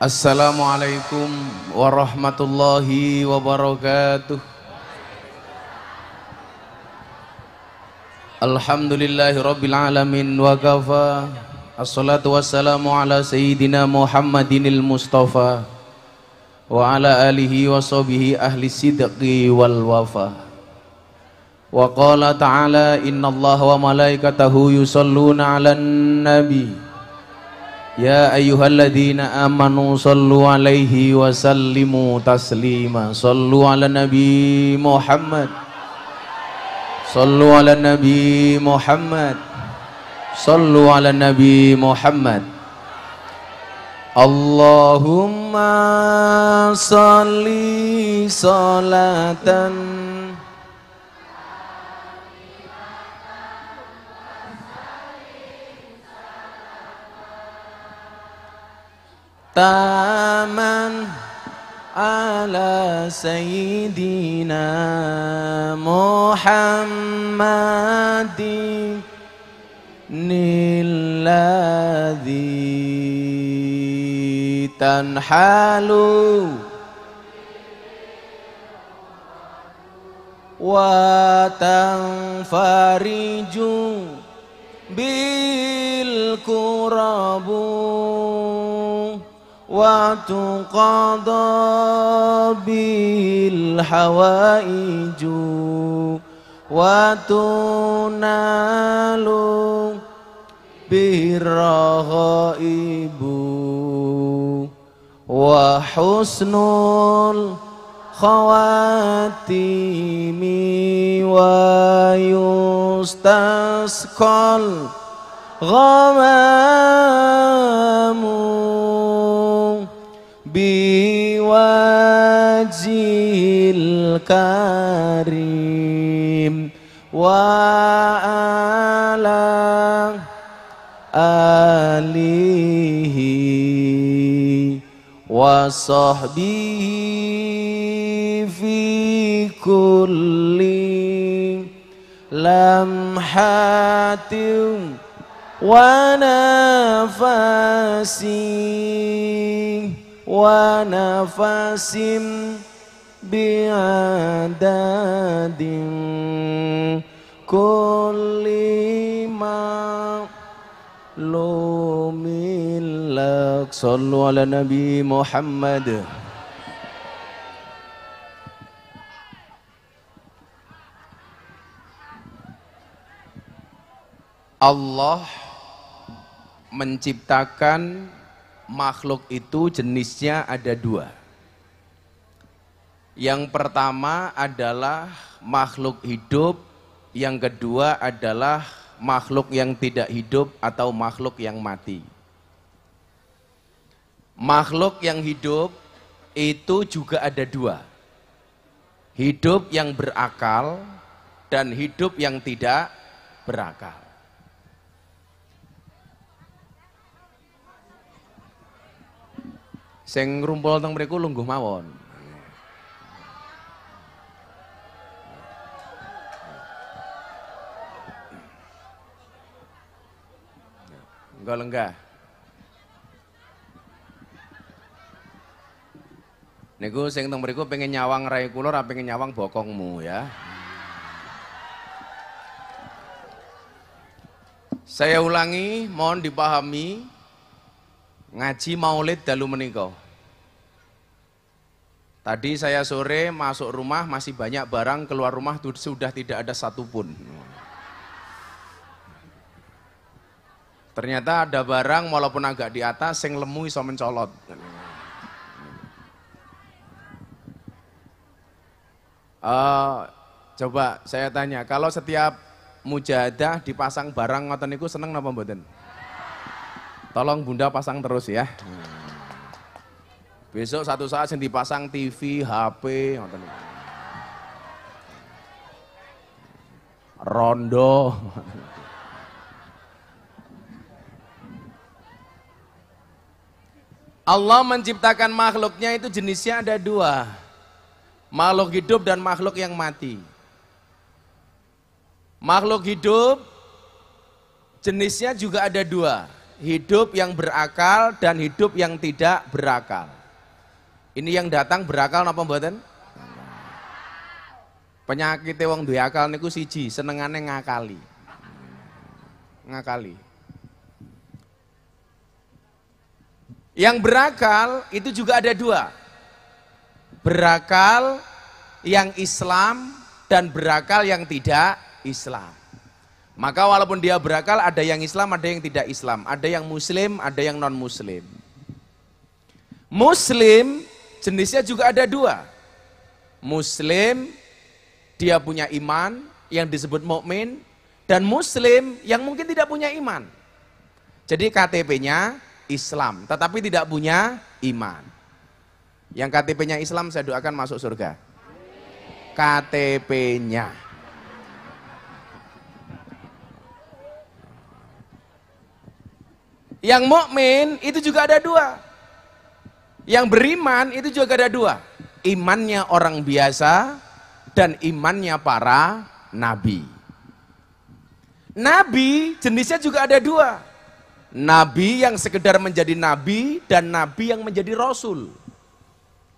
Assalamualaikum warahmatullahi wabarakatuh Alhamdulillahi rabbil alamin wa kafa Assalatu wassalamu ala sayyidina Muhammadinil Mustafa Wa ala alihi wa sahbihi ahli sidqi wal wafa Wa qala ta'ala inna Allah wa malaikatahu yusalluna ala nabi يا أيها الذين آمنوا صلوا عليه وسلموا تسليما صلوا على النبي محمد صلوا على النبي محمد صلوا على النبي محمد اللهم صل صلاةً Taman ala Sayyidina Muhammadin Nilladhi tanhalu Wa tanfariju Bil kurabu وتقضى به الحوائج وتنال به الرغائب وحسن الخواتيم ويستسقى الغمام biwajil karim wa ala alihi wa sahbihi fi kulli lamhatin wa nafasin ونفس بعدد كل معلوم لك صلوا على نبي محمد Allah menciptakan makhluk itu jenisnya ada dua. Yang pertama adalah makhluk hidup, yang kedua adalah makhluk yang tidak hidup atau makhluk yang mati. Makhluk yang hidup itu juga ada dua. Hidup yang berakal dan hidup yang tidak berakal. Sing ngrumpul teng mriku lungguh mawon. Enggak lenggah. Niku sing teng mriku pengen nyawang rai kula apa pengen nyawang bokongmu ya. Saya ulangi, mohon dipahami, ngaji maulid dalu menikah Tadi saya sore masuk rumah masih banyak barang, keluar rumah sudah tidak ada satupun. Ternyata ada barang walaupun agak di atas, sing lemu iso mencolot. Uh, coba saya tanya, kalau setiap mujadah dipasang barang ngoten niku seneng napa mboten? Tolong Bunda pasang terus ya. Hmm. Besok satu saat sendi pasang TV, HP, nonton Rondo. Allah menciptakan makhluknya itu jenisnya ada dua. Makhluk hidup dan makhluk yang mati. Makhluk hidup jenisnya juga ada dua hidup yang berakal dan hidup yang tidak berakal. Ini yang datang berakal apa mboten? Penyakit wong duwe akal niku siji, senengane ngakali. Ngakali. Yang berakal itu juga ada dua. Berakal yang Islam dan berakal yang tidak Islam. Maka walaupun dia berakal ada yang Islam, ada yang tidak Islam, ada yang muslim, ada yang non muslim. Muslim jenisnya juga ada dua. Muslim dia punya iman yang disebut mukmin dan muslim yang mungkin tidak punya iman. Jadi KTP-nya Islam tetapi tidak punya iman. Yang KTP-nya Islam saya doakan masuk surga. KTP-nya. Yang mukmin itu juga ada dua. Yang beriman itu juga ada dua. Imannya orang biasa dan imannya para nabi. Nabi jenisnya juga ada dua. Nabi yang sekedar menjadi nabi dan nabi yang menjadi rasul.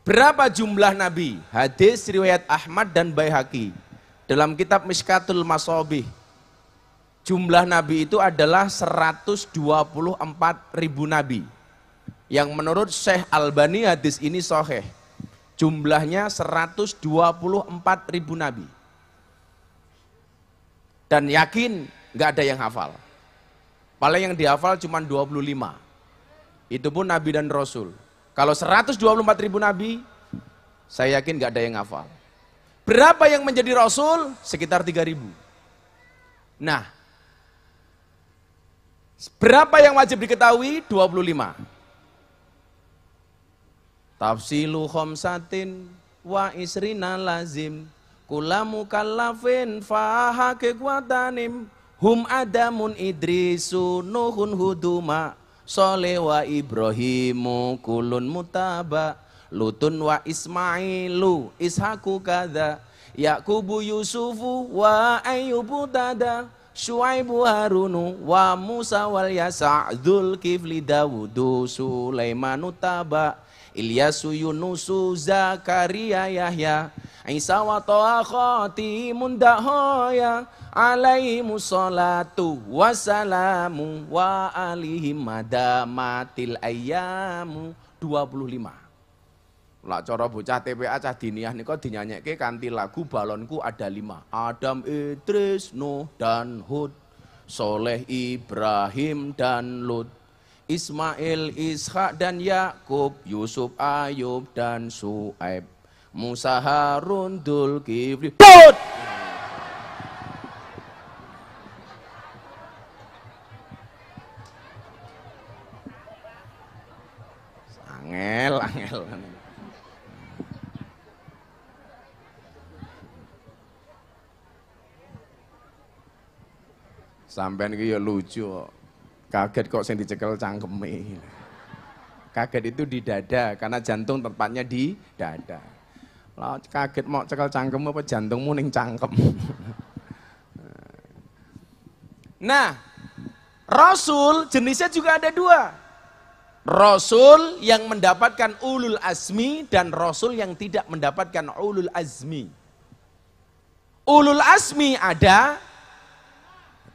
Berapa jumlah nabi? Hadis riwayat Ahmad dan Baihaqi dalam kitab Miskatul Masobi jumlah nabi itu adalah 124 ribu nabi. Yang menurut Syekh Albani hadis ini soheh. Jumlahnya 124 ribu nabi. Dan yakin nggak ada yang hafal. Paling yang dihafal cuma 25. Itu pun nabi dan rasul. Kalau 124 ribu nabi, saya yakin nggak ada yang hafal. Berapa yang menjadi rasul? Sekitar 3000. Nah, Berapa yang wajib diketahui? 25. Tafsilu khomsatin wa isrina lazim kula mukallafin faha kekuatanim hum adamun idrisu nuhun huduma soleh wa ibrahimu kulun mutaba lutun wa ismailu ishaku kada yakubu yusufu wa ayubu tada Syuaibu Harunu wa Musa wal Yasa Kifli Dawudu Sulaiman Taba Ilyasu Yunusu Zakaria Yahya Isa wa Toha khatimun dahoya alaihimu salatu wassalamu wa alihim madamatil ayyamu 25 Lak cara bocah TPA cah diniah nika dinyanyekke kanthi lagu balonku ada lima. Adam Idris Nuh dan Hud, Soleh Ibrahim dan Lut, Ismail Ishak dan Yakub, Yusuf Ayub dan Suaib, Musa Harun Dul Kifli. Put! Angel, angel. Sampean iki ya lucu Kaget kok sing dicekel cangkeme. Kaget itu di dada karena jantung tempatnya di dada. Lah kaget mau cekel cangkem apa jantungmu ning cangkem. Nah, Rasul jenisnya juga ada dua. Rasul yang mendapatkan ulul azmi dan Rasul yang tidak mendapatkan ulul azmi. Ulul azmi ada,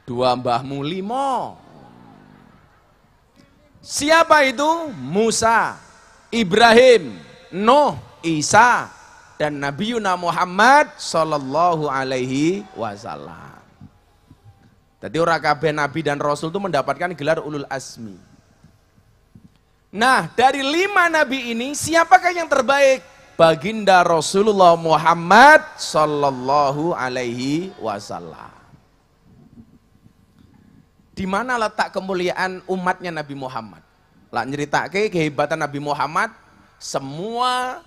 dua mbahmu limo siapa itu Musa Ibrahim Nuh Isa dan Nabi Yuna Muhammad Sallallahu Alaihi Wasallam. Jadi orang kabeh Nabi dan Rasul itu mendapatkan gelar ulul asmi. Nah dari lima Nabi ini siapakah yang terbaik? Baginda Rasulullah Muhammad Sallallahu Alaihi Wasallam di mana letak kemuliaan umatnya Nabi Muhammad. Lah nyeritake kehebatan Nabi Muhammad, semua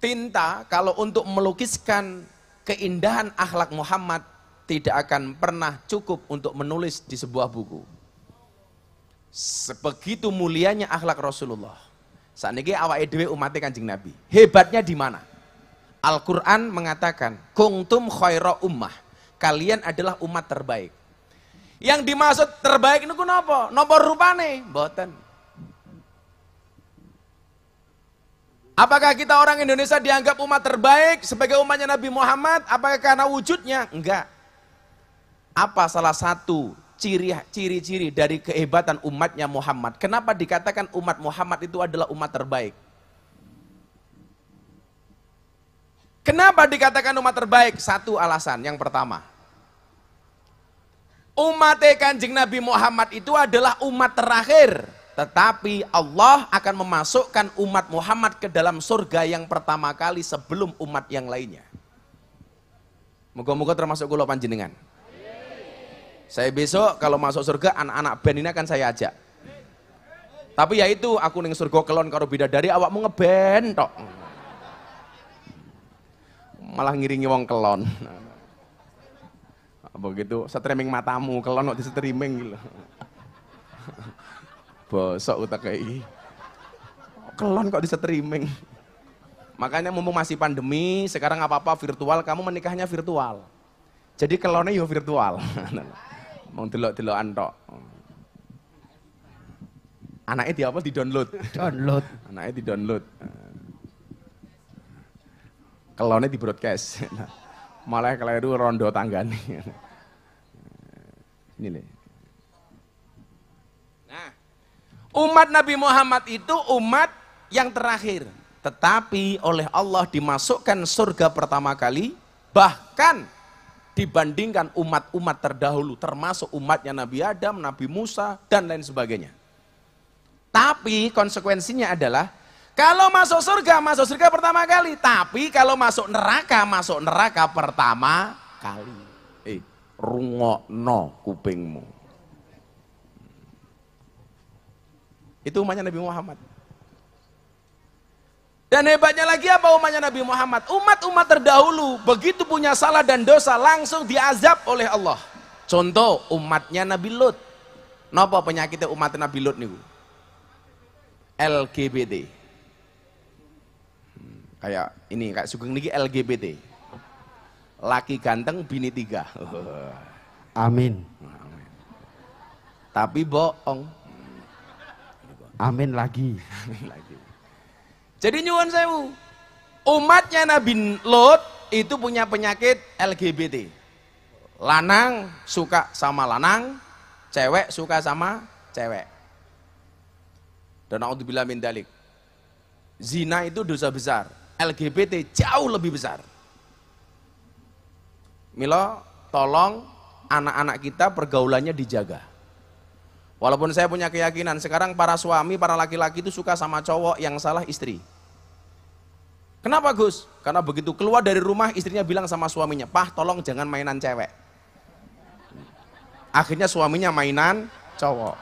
tinta kalau untuk melukiskan keindahan akhlak Muhammad tidak akan pernah cukup untuk menulis di sebuah buku. Sebegitu mulianya akhlak Rasulullah. Saat ini awak edw umatnya kanjeng Nabi. Hebatnya di mana? Al-Quran mengatakan, Kungtum khaira ummah. Kalian adalah umat terbaik. Yang dimaksud terbaik niku kenapa? Napa rupane? Mboten. Apakah kita orang Indonesia dianggap umat terbaik sebagai umatnya Nabi Muhammad? Apakah karena wujudnya? Enggak. Apa salah satu ciri-ciri dari kehebatan umatnya Muhammad? Kenapa dikatakan umat Muhammad itu adalah umat terbaik? Kenapa dikatakan umat terbaik? Satu alasan, yang pertama. Umat kanjeng Nabi Muhammad itu adalah umat terakhir. Tetapi Allah akan memasukkan umat Muhammad ke dalam surga yang pertama kali sebelum umat yang lainnya. Moga-moga termasuk kula panjenengan. Saya besok kalau masuk surga anak-anak band ini akan saya ajak. Tapi ya itu aku ning surga kelon karo bidadari awakmu ngeben tok. Malah ngiringi wong kelon begitu streaming matamu kelonok di streaming gitu bosok utak kayak kelon kok di streaming makanya mumpung masih pandemi sekarang apa apa virtual kamu menikahnya virtual jadi kelonnya yo ya virtual mau delok delokan antok anaknya di apa di download download anaknya di download kelonnya di broadcast malah keliru rondo nih nilai. Nah, umat Nabi Muhammad itu umat yang terakhir, tetapi oleh Allah dimasukkan surga pertama kali, bahkan dibandingkan umat-umat terdahulu, termasuk umatnya Nabi Adam, Nabi Musa, dan lain sebagainya. Tapi konsekuensinya adalah kalau masuk surga, masuk surga pertama kali. Tapi kalau masuk neraka, masuk neraka pertama kali. Eh rungokno kupingmu. Itu umatnya Nabi Muhammad. Dan hebatnya lagi apa umatnya Nabi Muhammad? Umat-umat terdahulu begitu punya salah dan dosa langsung diazab oleh Allah. Contoh umatnya Nabi Lut. Napa penyakitnya umat Nabi Lut niku? LGBT. Hmm, kayak ini kayak sugeng niki LGBT laki ganteng bini tiga amin, amin. tapi bohong amin lagi amin lagi jadi nyuwun sewu umatnya Nabi Lot itu punya penyakit LGBT lanang suka sama lanang cewek suka sama cewek dan Allah min dalik zina itu dosa besar LGBT jauh lebih besar Milo, tolong anak-anak kita pergaulannya dijaga. Walaupun saya punya keyakinan, sekarang para suami, para laki-laki itu suka sama cowok yang salah istri. Kenapa Gus? Karena begitu keluar dari rumah, istrinya bilang sama suaminya, Pah tolong jangan mainan cewek. Akhirnya suaminya mainan cowok.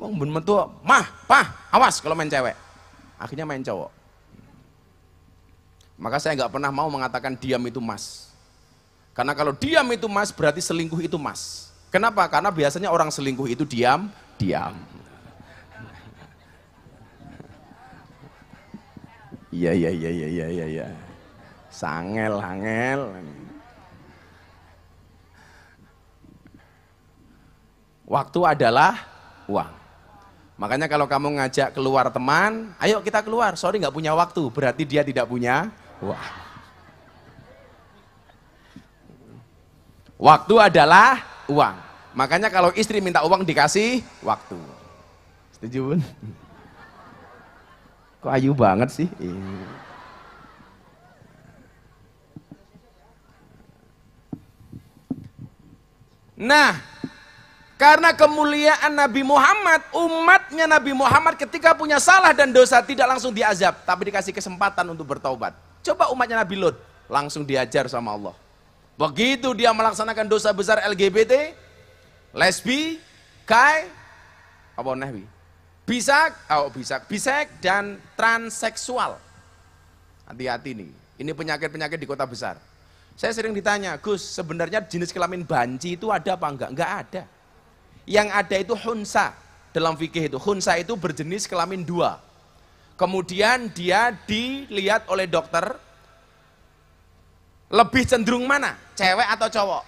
Wong ben metu, mah, pah, awas kalau main cewek. Akhirnya main cowok. Maka saya nggak pernah mau mengatakan diam itu mas. Karena kalau diam itu mas berarti selingkuh itu mas. Kenapa? Karena biasanya orang selingkuh itu diam, diam. Iya iya iya iya iya iya. Ya. Sangel hangel. Waktu adalah uang. Makanya kalau kamu ngajak keluar teman, ayo kita keluar. Sorry nggak punya waktu, berarti dia tidak punya Wah. Waktu adalah uang. Makanya kalau istri minta uang dikasih waktu. Setuju Bun? Kok ayu banget sih? Nah, karena kemuliaan Nabi Muhammad, umatnya Nabi Muhammad ketika punya salah dan dosa tidak langsung diazab, tapi dikasih kesempatan untuk bertobat. Coba umatnya Nabi Lut, langsung diajar sama Allah. Begitu dia melaksanakan dosa besar LGBT, lesbi, kai, apa Nehwi, Bisak, oh bisak, bisek dan transseksual. Hati-hati nih, ini penyakit-penyakit di kota besar. Saya sering ditanya, Gus, sebenarnya jenis kelamin banci itu ada apa enggak? Enggak ada. Yang ada itu hunsa, dalam fikih itu. Hunsa itu berjenis kelamin dua, Kemudian dia dilihat oleh dokter lebih cenderung mana? Cewek atau cowok?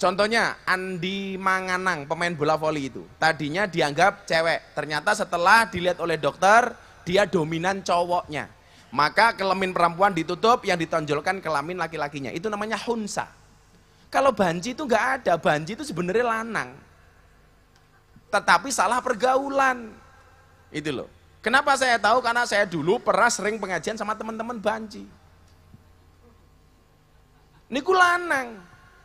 Contohnya Andi Manganang, pemain bola voli itu. Tadinya dianggap cewek, ternyata setelah dilihat oleh dokter, dia dominan cowoknya. Maka kelamin perempuan ditutup, yang ditonjolkan kelamin laki-lakinya. Itu namanya hunsa. Kalau banji itu nggak ada, banji itu sebenarnya lanang. Tetapi salah pergaulan. Itu loh. Kenapa saya tahu? Karena saya dulu pernah sering pengajian sama teman-teman banci. Niku lanang.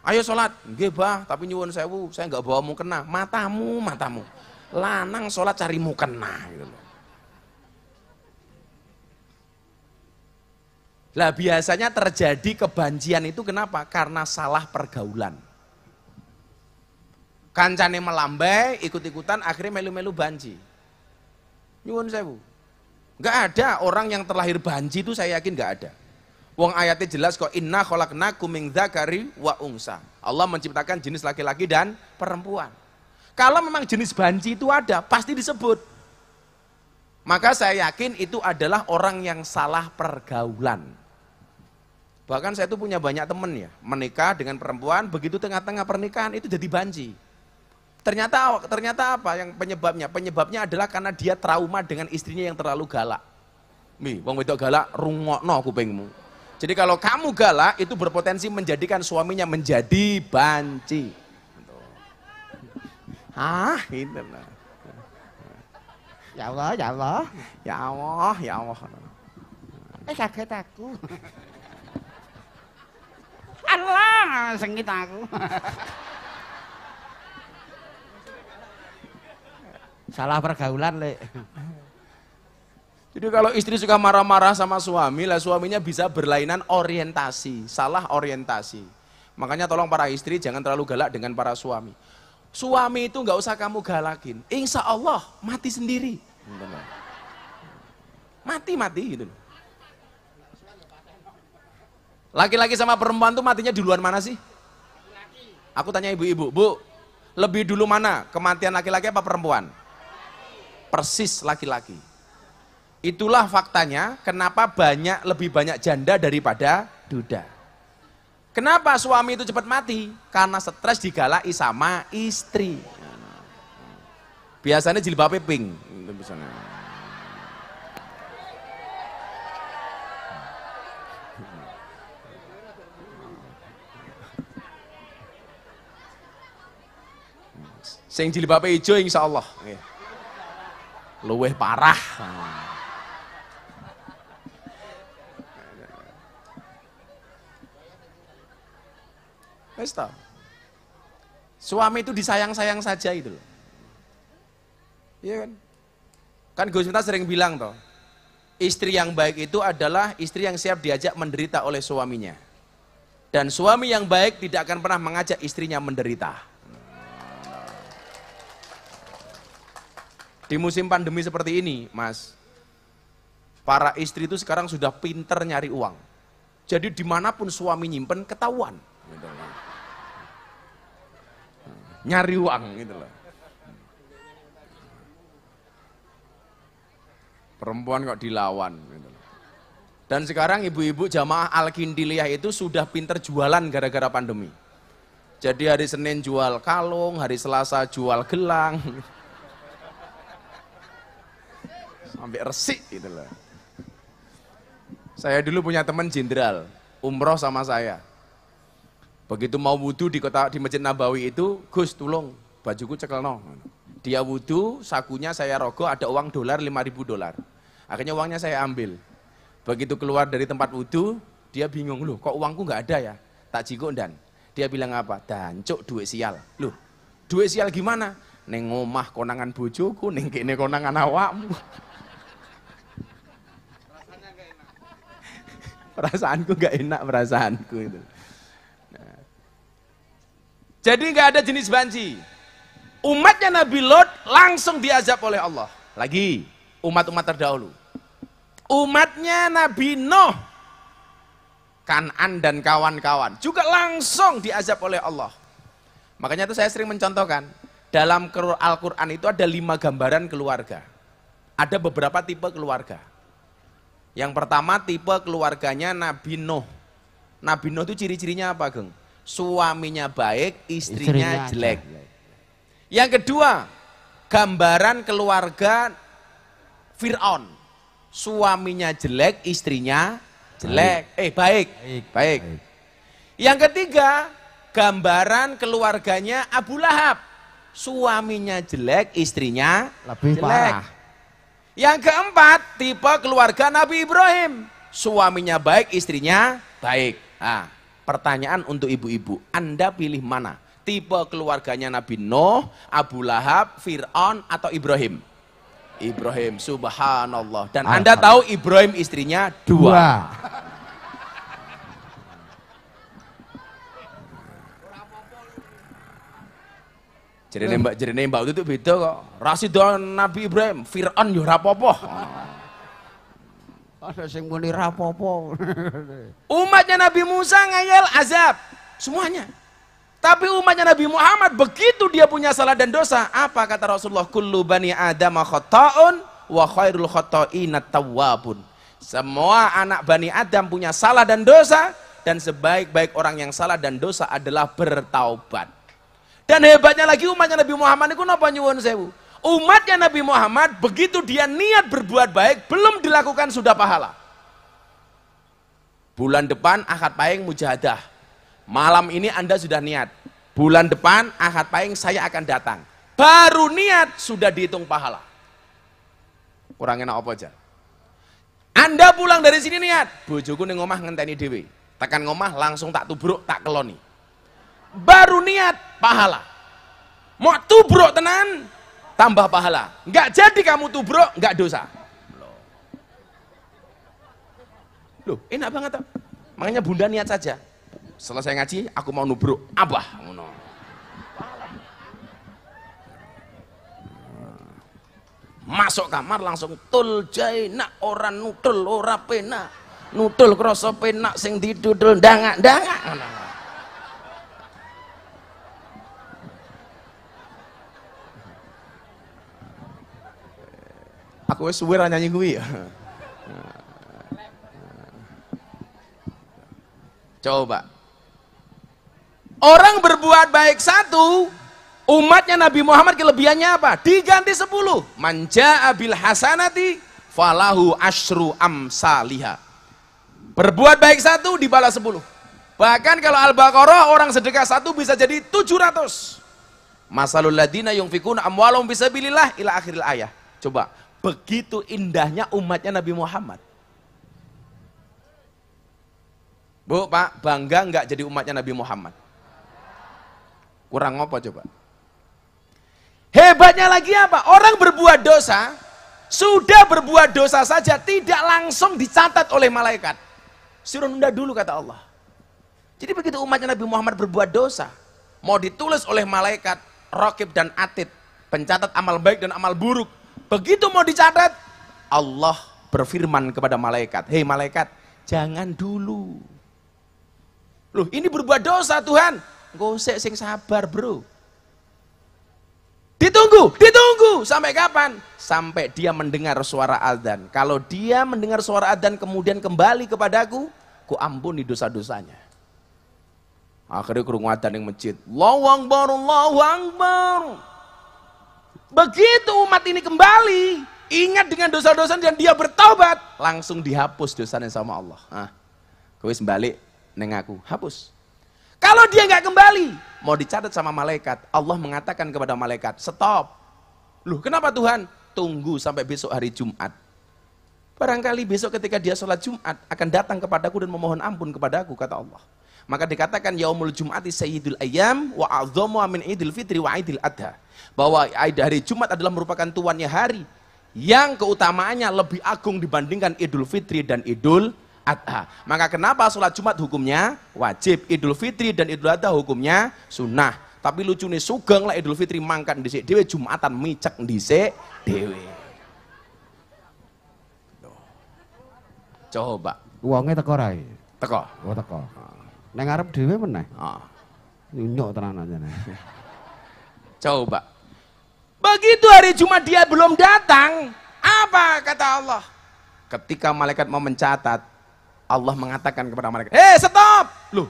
Ayo sholat. gebah, tapi nyuwun sewu, saya nggak bawa mukena. Matamu, matamu. Lanang sholat cari mukena gitu Lah biasanya terjadi kebanjian itu kenapa? Karena salah pergaulan. Kancane melambai, ikut-ikutan, akhirnya melu-melu banji. Nyuwun sewu. Enggak ada orang yang terlahir banji itu saya yakin enggak ada. Wong ayatnya jelas kok inna khalaqnakum min dzakari wa unsa. Allah menciptakan jenis laki-laki dan perempuan. Kalau memang jenis banji itu ada, pasti disebut. Maka saya yakin itu adalah orang yang salah pergaulan. Bahkan saya itu punya banyak temen ya, menikah dengan perempuan, begitu tengah-tengah pernikahan itu jadi banji. Ternyata ternyata apa yang penyebabnya? Penyebabnya adalah karena dia trauma dengan istrinya yang terlalu galak. Mi, wong wedok galak rungokno kupingmu. Jadi kalau kamu galak itu berpotensi menjadikan suaminya menjadi banci. Ah, gitu nah. Ya Allah, ya Allah. Ya Allah, ya Allah. Eh kaget aku. Allah, sengit aku. Salah pergaulan, Lek. Jadi kalau istri suka marah-marah sama suami, lah suaminya bisa berlainan orientasi, salah orientasi. Makanya tolong para istri jangan terlalu galak dengan para suami. Suami itu nggak usah kamu galakin, insya Allah mati sendiri. Mati mati gitu. Laki-laki sama perempuan tuh matinya di luar mana sih? Aku tanya ibu-ibu, bu, lebih dulu mana kematian laki-laki apa perempuan? persis laki-laki. Itulah faktanya kenapa banyak lebih banyak janda daripada duda. Kenapa suami itu cepat mati? Karena stres digalai sama istri. Biasanya jilbabnya pink. Misalnya. Sing jilbabnya hijau insya Allah. Iya luweh parah. Wis Suami itu disayang-sayang saja itu loh. Iya kan? Kan Gus Miftah sering bilang toh, istri yang baik itu adalah istri yang siap diajak menderita oleh suaminya. Dan suami yang baik tidak akan pernah mengajak istrinya menderita. Di musim pandemi seperti ini, Mas, para istri itu sekarang sudah pinter nyari uang. Jadi dimanapun suami nyimpen, ketahuan. Gitu Nyari uang gitu loh. Perempuan kok dilawan gitu loh. Dan sekarang ibu-ibu jamaah Al-Kindiliyah itu sudah pinter jualan gara-gara pandemi. Jadi hari Senin jual kalung, hari Selasa jual gelang. Gitu sampai resik gitu loh. Saya dulu punya teman jenderal, umroh sama saya. Begitu mau wudhu di kota di Masjid Nabawi itu, Gus tulung bajuku cekelno. Dia wudhu, sakunya saya rogo, ada uang dolar 5000 dolar. Akhirnya uangnya saya ambil. Begitu keluar dari tempat wudhu, dia bingung loh, kok uangku nggak ada ya? Tak jikuk dan. Dia bilang apa? Dan cuk duit sial. Loh, duit sial gimana? Neng omah konangan bojoku, neng kene konangan awakmu. perasaanku nggak enak perasaanku itu. Nah. Jadi nggak ada jenis banci. Umatnya Nabi Lot langsung diazab oleh Allah. Lagi umat-umat terdahulu. Umatnya Nabi Nuh, Kanan dan kawan-kawan juga langsung diazab oleh Allah. Makanya itu saya sering mencontohkan dalam Al-Quran itu ada lima gambaran keluarga. Ada beberapa tipe keluarga yang pertama tipe keluarganya Nabi Nuh. Nabi Nuh itu ciri-cirinya apa, Geng? Suaminya baik, istrinya, istrinya jelek. Aja. Yang kedua, gambaran keluarga Firaun. Suaminya jelek, istrinya jelek. Baik. Eh, baik. Baik. baik. baik. Yang ketiga, gambaran keluarganya Abu Lahab. Suaminya jelek, istrinya lebih jelek. parah. Yang keempat, tipe keluarga Nabi Ibrahim. Suaminya baik, istrinya baik. Nah, pertanyaan untuk ibu-ibu, Anda pilih mana? Tipe keluarganya Nabi Nuh, Abu Lahab, Fir'aun, atau Ibrahim? Ibrahim, subhanallah. Dan Anda tahu Ibrahim istrinya dua. dua. Jerene Mbak jerene Mbak itu itu beda kok. Rasidon Nabi Ibrahim, Firaun yo ya rapopo Ada sing muni rapopo Umatnya Nabi Musa ngayal azab semuanya. Tapi umatnya Nabi Muhammad begitu dia punya salah dan dosa, apa kata Rasulullah? Kullu bani Adam khata'un wa khairul khata'ina tawabun. Semua anak Bani Adam punya salah dan dosa dan sebaik-baik orang yang salah dan dosa adalah bertaubat. Dan hebatnya lagi umatnya Nabi Muhammad itu napa nyuwun sewu. Umatnya Nabi Muhammad begitu dia niat berbuat baik belum dilakukan sudah pahala. Bulan depan akad paing mujahadah. Malam ini Anda sudah niat. Bulan depan akad paing saya akan datang. Baru niat sudah dihitung pahala. Kurang enak apa aja. Anda pulang dari sini niat, bojoku ning ngomah ngenteni dewi. Tekan ngomah langsung tak tubruk, tak keloni. Baru niat pahala mau tubruk tenan tambah pahala nggak jadi kamu tubruk nggak dosa loh enak banget tau. makanya bunda niat saja selesai ngaji aku mau nubruk abah masuk kamar langsung tul nak orang nutul ora pena nutul krasa nak sing didudul dangak dangak aku suwe ra nyanyi kuwi. Coba. Orang berbuat baik satu, umatnya Nabi Muhammad kelebihannya apa? Diganti sepuluh. Manja abil hasanati falahu asru amsaliha. Berbuat baik satu dibalas sepuluh. Bahkan kalau Al-Baqarah orang sedekah satu bisa jadi tujuh ratus. Masalul ladina yungfikun amwalum bisa bilillah ila akhiril ayah. Coba Begitu indahnya umatnya Nabi Muhammad. Bu, Pak, bangga nggak jadi umatnya Nabi Muhammad? Kurang apa coba? Hebatnya lagi apa? Orang berbuat dosa, sudah berbuat dosa saja, tidak langsung dicatat oleh malaikat. Suruh nunda dulu kata Allah. Jadi begitu umatnya Nabi Muhammad berbuat dosa, mau ditulis oleh malaikat, rokib dan atid, pencatat amal baik dan amal buruk, Begitu mau dicatat, Allah berfirman kepada malaikat, "Hei malaikat, jangan dulu." Loh, ini berbuat dosa Tuhan. Gosek sing sabar, Bro. Ditunggu, ditunggu sampai kapan? Sampai dia mendengar suara adzan. Kalau dia mendengar suara adzan kemudian kembali kepadaku, ku ampuni dosa-dosanya. Akhirnya kerungu adzan yang masjid. Allahu Akbar, Allahu Akbar. Begitu umat ini kembali, ingat dengan dosa-dosa dan dia bertobat, langsung dihapus dosanya sama Allah. Ah, kowe balik neng aku, hapus. Kalau dia nggak kembali, mau dicatat sama malaikat, Allah mengatakan kepada malaikat, stop. Loh, kenapa Tuhan? Tunggu sampai besok hari Jumat. Barangkali besok ketika dia sholat Jumat akan datang kepadaku dan memohon ampun kepadaku, kata Allah. Maka dikatakan yaumul jum'ati sayyidul ayyam wa azamu min idil fitri wa idil adha. Bahwa hari Jumat adalah merupakan tuannya hari yang keutamaannya lebih agung dibandingkan Idul Fitri dan Idul Adha. Maka kenapa sholat Jumat hukumnya wajib, Idul Fitri dan Idul Adha hukumnya sunnah. Tapi lucu nih sugeng lah Idul Fitri mangkat dhisik dhewe Jumatan micek dhisik dhewe. Coba. Uangnya teko rai? Teko. Oh teko. Ah. Neng arep dhewe meneh. Heeh. Ah. Nyok tenan ajane. Coba. Begitu hari Jumat dia belum datang, apa kata Allah? Ketika malaikat mau mencatat, Allah mengatakan kepada malaikat, eh, stop!" Loh,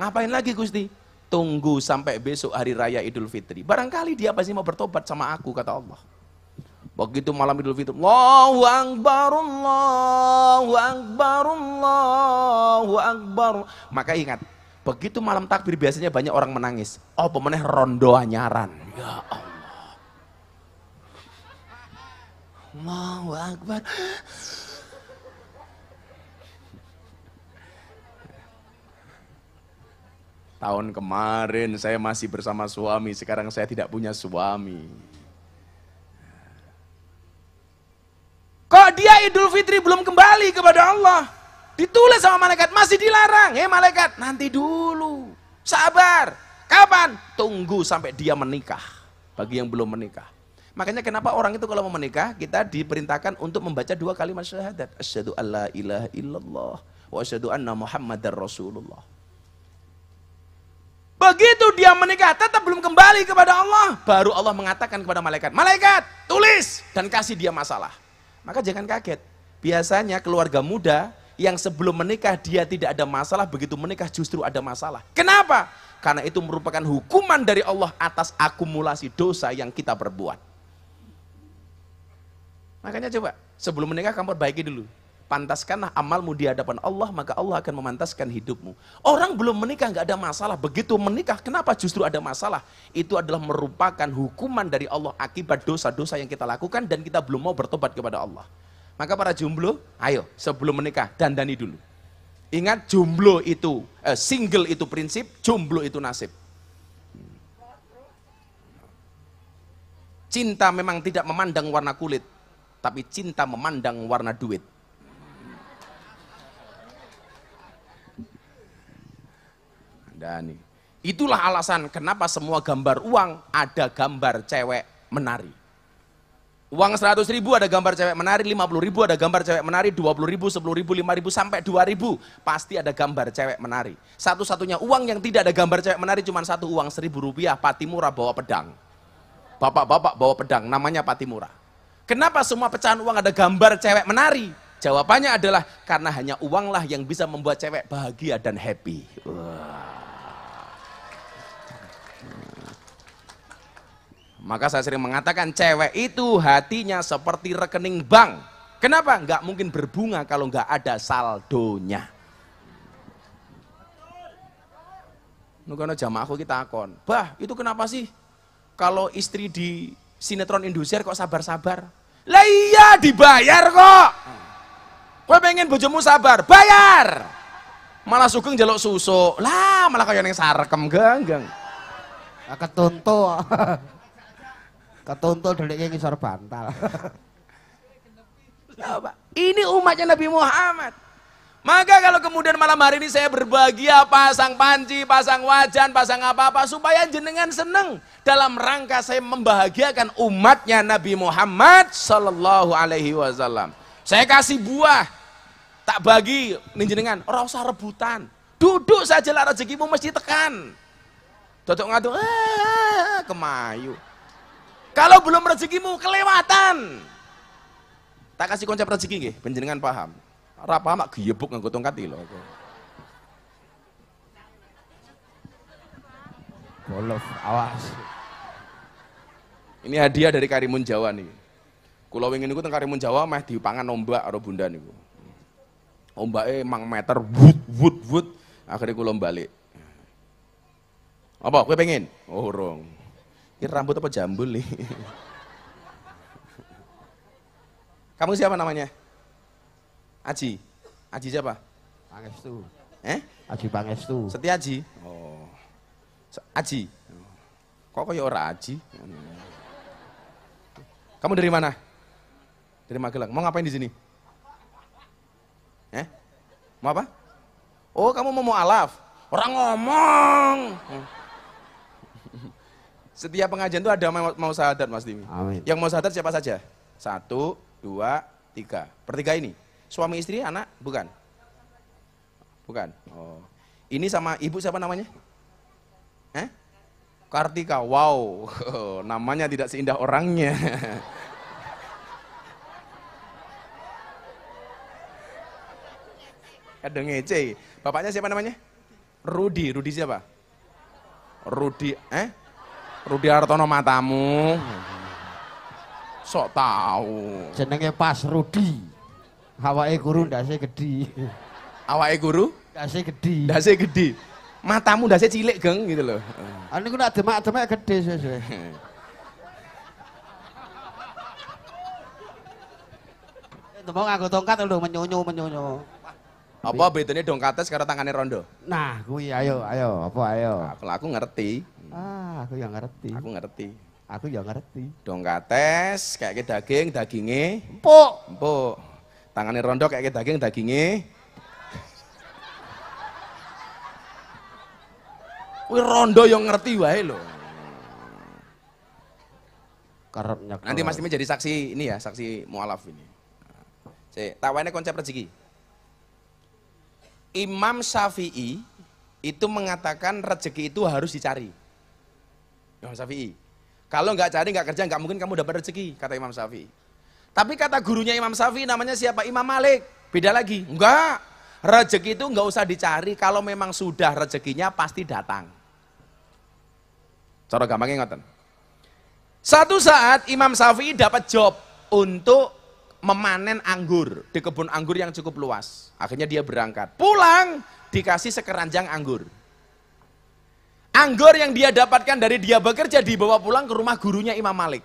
ngapain lagi Gusti? Tunggu sampai besok hari raya Idul Fitri. Barangkali dia pasti mau bertobat sama aku kata Allah. Begitu malam Idul Fitri, Allahu Akbar, Allahu Akbar, Allahu Akbar. Maka ingat, begitu malam takbir biasanya banyak orang menangis. Oh, pemenang rondo anyaran. Ya Allah. Allahu Akbar. Tahun kemarin saya masih bersama suami, sekarang saya tidak punya suami. Kok dia Idul Fitri belum kembali kepada Allah? Ditulis sama malaikat, masih dilarang. Eh malaikat, nanti dulu. Sabar. Kapan? Tunggu sampai dia menikah. Bagi yang belum menikah. Makanya kenapa orang itu kalau mau menikah, kita diperintahkan untuk membaca dua kalimat syahadat. an alla ilaha illallah wa asyadu anna Muhammad rasulullah. Begitu dia menikah, tetap belum kembali kepada Allah. Baru Allah mengatakan kepada malaikat, malaikat tulis dan kasih dia masalah. Maka jangan kaget. Biasanya keluarga muda yang sebelum menikah dia tidak ada masalah, begitu menikah justru ada masalah. Kenapa? Karena itu merupakan hukuman dari Allah atas akumulasi dosa yang kita perbuat. Makanya coba, sebelum menikah kamu perbaiki dulu pantaskanlah amalmu di hadapan Allah, maka Allah akan memantaskan hidupmu. Orang belum menikah nggak ada masalah, begitu menikah kenapa justru ada masalah? Itu adalah merupakan hukuman dari Allah akibat dosa-dosa yang kita lakukan dan kita belum mau bertobat kepada Allah. Maka para jomblo, ayo sebelum menikah dandani dulu. Ingat jomblo itu, eh, single itu prinsip, jomblo itu nasib. Cinta memang tidak memandang warna kulit, tapi cinta memandang warna duit. Dandani. Itulah alasan kenapa semua gambar uang ada gambar cewek menari. Uang 100 ribu ada gambar cewek menari, 50 ribu ada gambar cewek menari, 20 ribu, 10 ribu, 5 ribu, sampai 2 ribu. Pasti ada gambar cewek menari. Satu-satunya uang yang tidak ada gambar cewek menari cuma satu uang seribu rupiah, Patimura bawa pedang. Bapak-bapak bawa pedang, namanya Patimura. Kenapa semua pecahan uang ada gambar cewek menari? Jawabannya adalah karena hanya uanglah yang bisa membuat cewek bahagia dan happy. Wah. Maka saya sering mengatakan cewek itu hatinya seperti rekening bank. Kenapa? Enggak mungkin berbunga kalau enggak ada saldonya. Nukono aku kita akon. Bah, itu kenapa sih? Kalau istri di sinetron Indosiar kok sabar-sabar? Lah iya dibayar kok. Kowe pengen bojomu sabar, bayar. Malah sugeng jaluk susu. Lah, malah kaya yang sarekem genggeng. Ketuntu. Ketuntul ini ngisor bantal. ini umatnya Nabi Muhammad. Maka kalau kemudian malam hari ini saya berbahagia pasang panci, pasang wajan, pasang apa-apa supaya jenengan seneng dalam rangka saya membahagiakan umatnya Nabi Muhammad Sallallahu Alaihi Wasallam. Saya kasih buah, tak bagi nih jenengan, orang usah rebutan. Duduk saja lah rezekimu mesti tekan. Tutup ngadu, ah, ah, ah, kemayu. Kalau belum rezekimu kelewatan. Tak kasih konsep rezeki nggih, panjenengan paham. Ora paham mak gebuk nganggo tongkat iki lho. awas. Ini hadiah dari Karimun Jawa nih. Kulo wingi niku teng Karimun Jawa meh pangan ombak karo bunda niku. Ombake mang meter wut wut wut akhirnya kula balik. Apa kowe pengen? Oh, urung. Ini rambut apa jambul nih? Kamu siapa namanya? Aji. Aji siapa? Pangestu. Eh? Aji Pangestu. Setia Aji. Oh. Aji. Kok kayak orang Aji? Kamu dari mana? Dari Magelang. Mau ngapain di sini? Eh? Mau apa? Oh, kamu mau mau alaf Orang ngomong. Hmm. Setiap pengajian itu ada mau, mau sahadat Mas Dimi. Amin. Yang mau sahadat siapa saja? Satu, dua, tiga. Pertiga ini. Suami istri, anak? Bukan. Bukan. Oh. Ini sama ibu siapa namanya? Eh? Kartika. Wow. namanya tidak seindah orangnya. Ada ngece. Bapaknya siapa namanya? Rudi. Rudi siapa? Rudi, eh? Rudi Hartono matamu. Sok tahu. Jenenge pas Rudi. Awake guru ndase gedhi. Awake guru? Ndase gedhi. Ndase gedhi. Matamu ndase cilik, Geng, gitu loh. Anu niku nak demak-demak gede sih sih. Tembok aku tongkat lho menyonyo-menyonyo. Apa iya. bedanya dongkates karena tangannya rondo? Nah, kuwi ayo ayo apa ayo. Nah, aku aku ngerti. Ah, aku yang ngerti. Aku ngerti. Aku yang ngerti. Dongkates kayak daging, dagingnya empuk. Empuk. Tangannya rondo kayak daging, dagingnya. Wih, rondo yang ngerti wah lo. Karena Nanti Mas menjadi jadi saksi ini ya, saksi mualaf ini. Cek, tawane konsep rezeki. Imam Syafi'i itu mengatakan rezeki itu harus dicari. Imam Syafi'i. Kalau nggak cari, nggak kerja, nggak mungkin kamu dapat rezeki, kata Imam Syafi'i. Tapi kata gurunya Imam Syafi'i namanya siapa? Imam Malik. Beda lagi. Enggak. Rezeki itu nggak usah dicari, kalau memang sudah rezekinya pasti datang. Cara gampangnya ngoten. Satu saat Imam Syafi'i dapat job untuk memanen anggur di kebun anggur yang cukup luas. Akhirnya dia berangkat. Pulang dikasih sekeranjang anggur. Anggur yang dia dapatkan dari dia bekerja dibawa pulang ke rumah gurunya Imam Malik.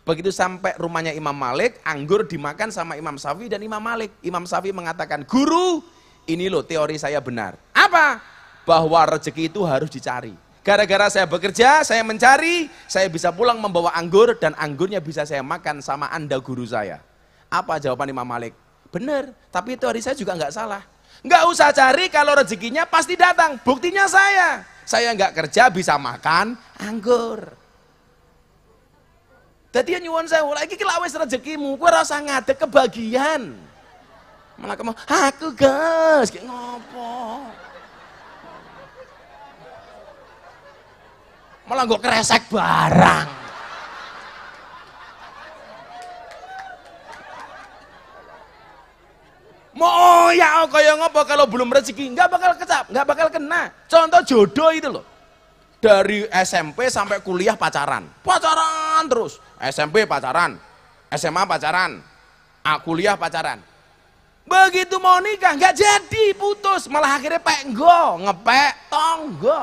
Begitu sampai rumahnya Imam Malik, anggur dimakan sama Imam Safi dan Imam Malik. Imam Safi mengatakan, "Guru, ini loh teori saya benar." Apa? Bahwa rezeki itu harus dicari. Gara-gara saya bekerja, saya mencari, saya bisa pulang membawa anggur dan anggurnya bisa saya makan sama Anda guru saya. Apa jawaban Imam Malik? Benar, tapi itu hari saya juga nggak salah. Nggak usah cari kalau rezekinya pasti datang. Buktinya saya. Saya nggak kerja bisa makan anggur. Jadi nyuwun saya, lagi kira wis rezekimu, gue rasa ada kebagian. Malah kamu, aku gas, kayak ngopo. Malah gue keresek barang. Mau oh ya oh, kaya ngopo kalau belum rezeki nggak bakal kecap, nggak bakal kena. Contoh jodoh itu loh. Dari SMP sampai kuliah pacaran, pacaran terus. SMP pacaran, SMA pacaran, A, kuliah pacaran. Begitu mau nikah nggak jadi putus, malah akhirnya pek go, ngepek tonggo.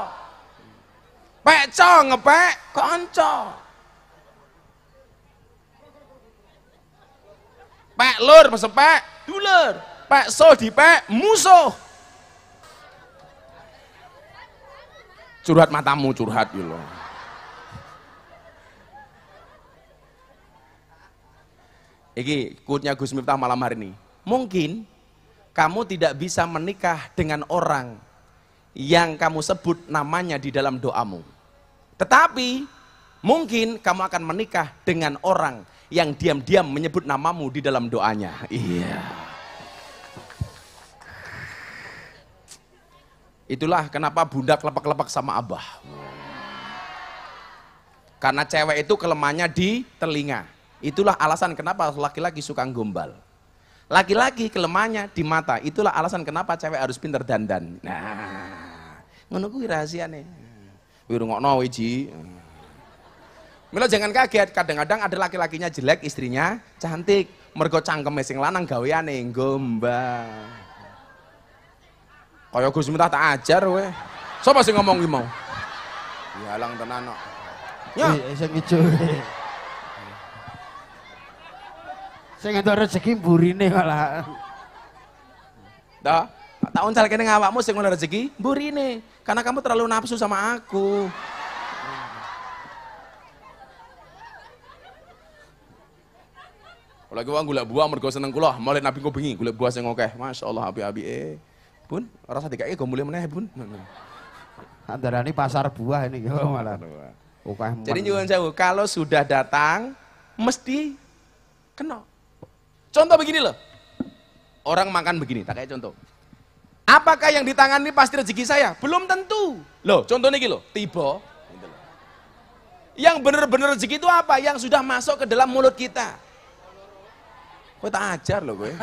Pek co, ngepek konco. Pek lur, pesepek, duler pekso dipek musuh curhat matamu curhat gitu kutnya Gus Miftah malam hari ini. Mungkin kamu tidak bisa menikah dengan orang yang kamu sebut namanya di dalam doamu. Tetapi mungkin kamu akan menikah dengan orang yang diam-diam menyebut namamu di dalam doanya. Iya. Yeah. Itulah kenapa bunda kelepak-kelepak sama abah. Karena cewek itu kelemahannya di telinga. Itulah alasan kenapa laki-laki suka gombal. Laki-laki kelemahannya di mata. Itulah alasan kenapa cewek harus pinter dandan. Nah, ngono kuwi rahasiane. Wiru rungokno wiji. Mila jangan kaget, kadang-kadang ada laki-lakinya jelek, istrinya cantik. Mergo cangkeme mesing lanang nih gombal. Kaya Gus Miftah tak ajar kowe. Sapa sih ngomong gimau? mau? Dialang tenan kok. Ya, eh, sing ijo. Eh. Sing entuk rezeki mburine malah. Dah, tak oncal kene ngawakmu sing ngono rezeki mburine. Karena kamu terlalu nafsu sama aku. Kalau wong gula buah mergo seneng kula, mulai nabi ku bengi gula buah sing masya Allah, api-api eh. Bun, rasa tiga gue mulai meneh bun. ini pasar buah ini yo malah. Ukah Jadi nyuwun jauh kalau sudah datang mesti kena. Contoh begini loh. Orang makan begini, tak kayak contoh. Apakah yang di tangan ini pasti rezeki saya? Belum tentu. Loh, contohnya gitu loh, tiba. Yang benar-benar rezeki itu apa? Yang sudah masuk ke dalam mulut kita. Kau tak ajar loh gue.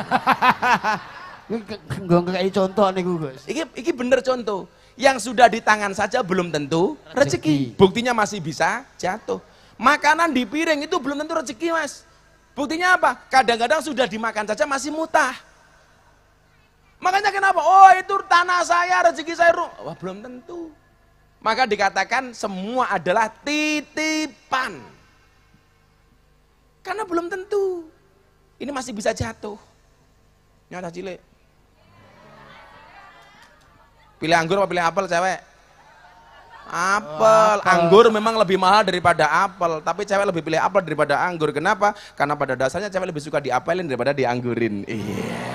Nggak contoh nih Gus. Iki iki bener contoh. Yang sudah di tangan saja belum tentu rezeki. Buktinya masih bisa jatuh. Makanan di piring itu belum tentu rezeki, Mas. Buktinya apa? Kadang-kadang sudah dimakan saja masih mutah. Makanya kenapa? Oh itu tanah saya, rezeki saya. Wah belum tentu. Maka dikatakan semua adalah titipan. Karena belum tentu. Ini masih bisa jatuh. Nyata cilik. Pilih anggur apa pilih apel cewek? Apel. Oh, anggur memang lebih mahal daripada apel, tapi cewek lebih pilih apel daripada anggur. Kenapa? Karena pada dasarnya cewek lebih suka diapelin daripada dianggurin. Iya. Yeah.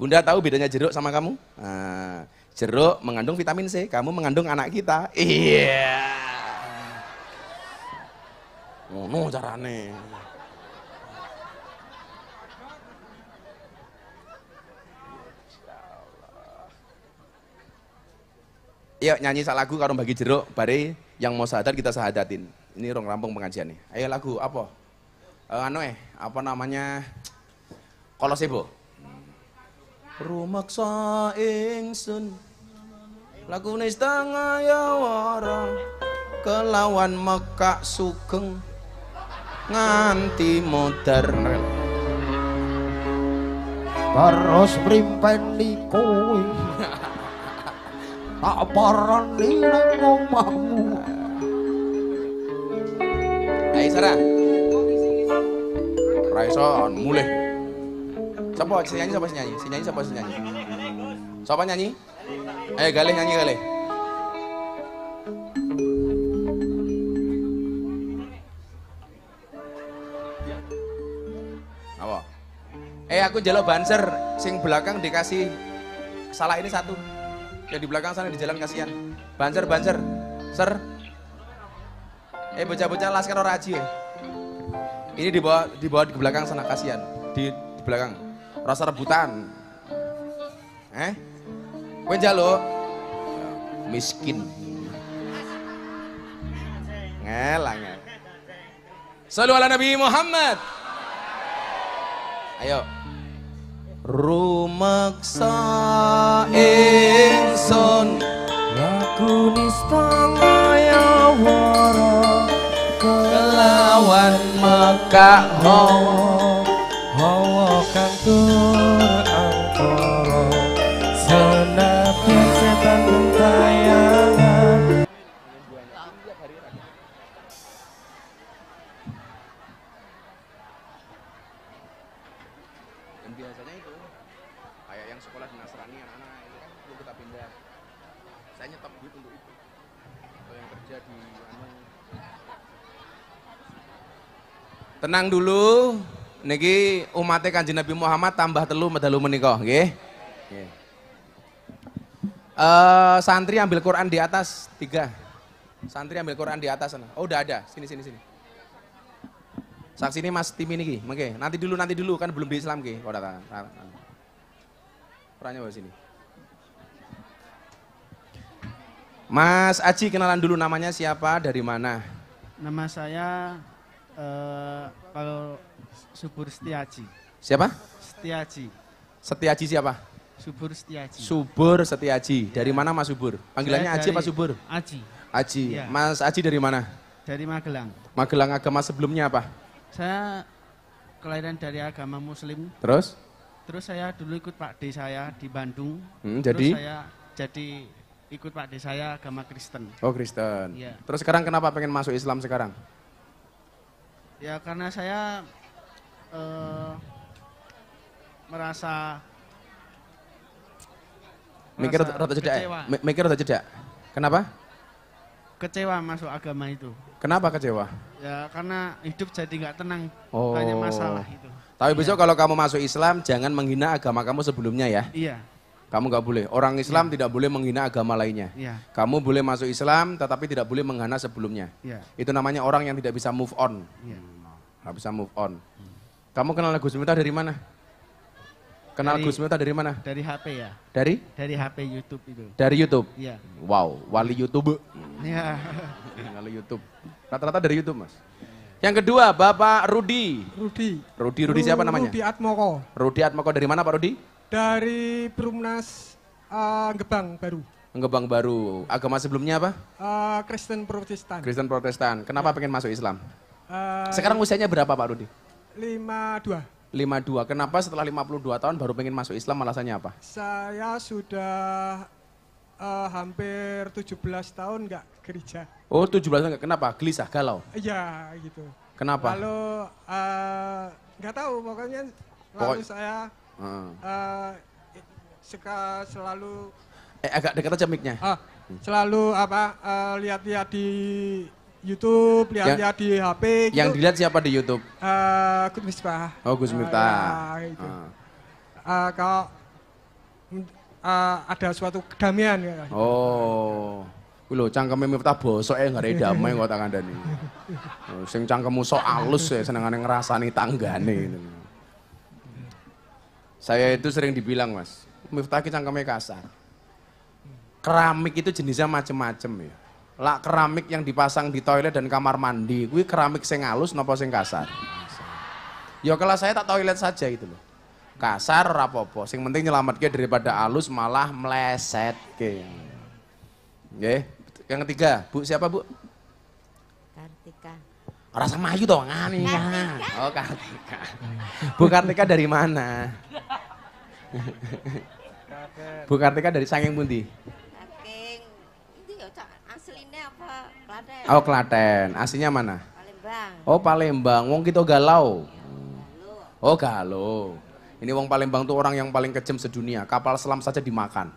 Bunda tahu bedanya jeruk sama kamu? Nah, jeruk mengandung vitamin C, kamu mengandung anak kita. Iya. Yeah. Oh, no, carane. Yuk nyanyi salah lagu karung bagi jeruk bare yang mau sahadat kita sahadatin. Ini rong rampung pengajian nih. Ayo lagu apa? Uh, anu eh apa namanya? Kolosebo. saing sun, lagu nista ayo kelawan mekak sugeng nganti modern ya? terus primpeni kowe tak parani nang omahmu Ayo Sarah Ra mulai. mulih Sapa nyanyi sapa si nyanyi? Si nyanyi sapa si nyanyi? Sapa nyanyi? Ayo galih nyanyi galih. Eh aku jalo banser sing belakang dikasih salah ini satu. Yang di belakang sana di jalan kasihan. banjar banjar Ser. Eh bocah-bocah laskar orang aji eh. Ini dibawa dibawa di belakang sana kasihan. Di, di belakang. Rasa rebutan. Eh? kue jalo. Miskin. Ngelang. Ya. Salam ala Nabi Muhammad. Ayo. rumaksa ingsun lakune stangayawara kelawan mekah hawa Tenang dulu, niki umatnya kanji Nabi Muhammad tambah telu medalu menikah, Okay? Uh, eh, santri ambil Quran di atas tiga. Santri ambil Quran di atas sana. Oh, udah ada. Sini sini sini. Saksi ini Mas Timi niki, Okay. Nanti dulu nanti dulu kan belum di Islam ki. kau oh, datang. Perannya bawa sini. Mas Aji kenalan dulu namanya siapa, dari mana? Nama saya Eh, kalau Subur Setiaji. Siapa? Setiaji. Setiaji siapa? Subur Setiaji. Subur Setiaji. Dari mana Mas Subur? Panggilannya Aji apa Subur? Aji. Aji. Ya. Mas Aji dari mana? Dari Magelang. Magelang agama sebelumnya apa? Saya kelahiran dari agama Muslim. Terus? Terus saya dulu ikut Pak D saya di Bandung. Hmm, terus jadi? saya jadi ikut Pak D saya agama Kristen. Oh Kristen. Ya. Terus sekarang kenapa pengen masuk Islam sekarang? Ya karena saya uh, merasa mikir rata jeda. Ya? Mikir rata jeda. Kenapa? Kecewa masuk agama itu. Kenapa kecewa? Ya karena hidup jadi nggak tenang, oh. banyak masalah itu. Tapi besok iya. kalau kamu masuk Islam jangan menghina agama kamu sebelumnya ya. Iya. Kamu nggak boleh. Orang Islam ya. tidak boleh menghina agama lainnya. Ya. Kamu boleh masuk Islam, tetapi tidak boleh menghina sebelumnya. Ya. Itu namanya orang yang tidak bisa move on. Ya. Hmm. Gak bisa move on. Kamu kenal Gus Miftah dari mana? Kenal dari, Gus Miftah dari mana? Dari HP ya. Dari? Dari HP YouTube itu. Dari YouTube. Iya. Wow, wali YouTube. Iya. wali YouTube. Rata-rata dari YouTube mas. Yang kedua, Bapak Rudi. Rudi. Rudi, Rudi siapa namanya? Rudi Atmoko. Rudi Atmoko dari mana Pak Rudi? Dari Perumnas uh, Gebang Baru. Ngebang Baru. Agama sebelumnya apa? Uh, Kristen Protestan. Kristen Protestan. Kenapa ya. pengen masuk Islam? Uh, Sekarang usianya berapa Pak Rudi? 52. 52. Kenapa setelah 52 tahun baru pengen masuk Islam alasannya apa? Saya sudah uh, hampir 17 tahun nggak gereja. Oh 17 tahun nggak, kenapa? Gelisah, galau? Iya gitu. Kenapa? Kalau nggak uh, tahu pokoknya lalu Pokok... saya Hmm. Ah. Uh, eh, suka selalu eh, agak dekat aja miknya Uh, ah, hmm. selalu apa uh, lihat-lihat di YouTube, ya. lihat-lihat di HP. Gitu. Yang dilihat siapa di YouTube? Uh, Gus Miftah. Oh Gus Miftah. Uh, ya, gitu. uh. Uh, kalau uh, ada suatu kedamaian. Ya, gitu. Oh. wilo cangkeme Miftah bosok e nggak ada damai kok tak kandani. Oh, sing cangkemmu sok alus ya senengane ngrasani tanggane gitu. Saya itu sering dibilang mas, Miftaki cangkemnya kasar. Keramik itu jenisnya macem-macem ya. Lak keramik yang dipasang di toilet dan kamar mandi, gue keramik sing halus nopo sing kasar. Ya kalau saya tak toilet saja gitu loh. Kasar rapopo, sing penting nyelamat ke daripada halus malah meleset ke. Nggih. Yang ketiga, Bu siapa Bu? Kartika. Rasa Mayu dong ngani. Oh Kartika. Bu Kartika dari mana? Bu Kartika dari Sangeng Pundi? Saking Ini ya aslinya apa Klaten? Oh Klaten, aslinya mana? Palembang. Oh Palembang, wong kita galau. galau. Oh galau. Ini wong Palembang tuh orang yang paling kejam sedunia, kapal selam saja dimakan.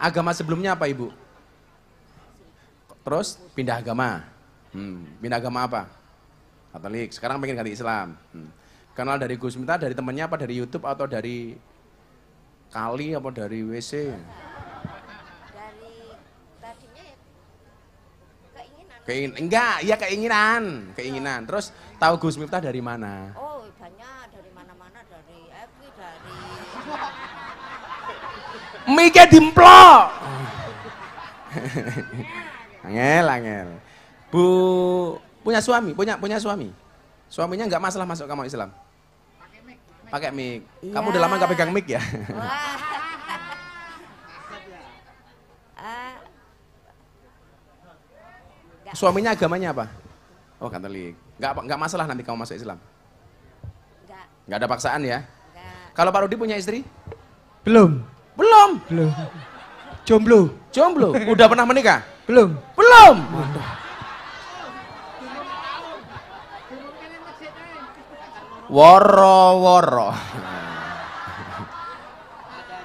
Agama sebelumnya apa Ibu? Terus pindah agama. Hmm, pindah agama apa? Katolik. Sekarang pengen ganti Islam. Hmm. Kenal dari Gus Miftah dari temennya apa dari YouTube atau dari kali apa dari WC? Dari tadinya ya, keinginan. Keingin, enggak, ya keinginan, keinginan. Terus tahu Gus Miftah dari mana? Oh, banyak dari mana-mana dari Evi dari Mike Dimplo. angel, angel. Bu punya suami, punya punya suami. Suaminya nggak masalah masuk kamu Islam? Pakai mic. mic. Ya. Kamu udah lama nggak pegang mic ya? Wah. Eh. Suaminya agamanya apa? Oh Katolik. Nggak nggak masalah nanti kamu masuk Islam. Nggak. ada paksaan ya? Kalau Pak Rudi punya istri? Belum. Belum. Belum. Jomblo. Jomblo. Udah pernah menikah? Belum. Belum. Waduh. woro-woro.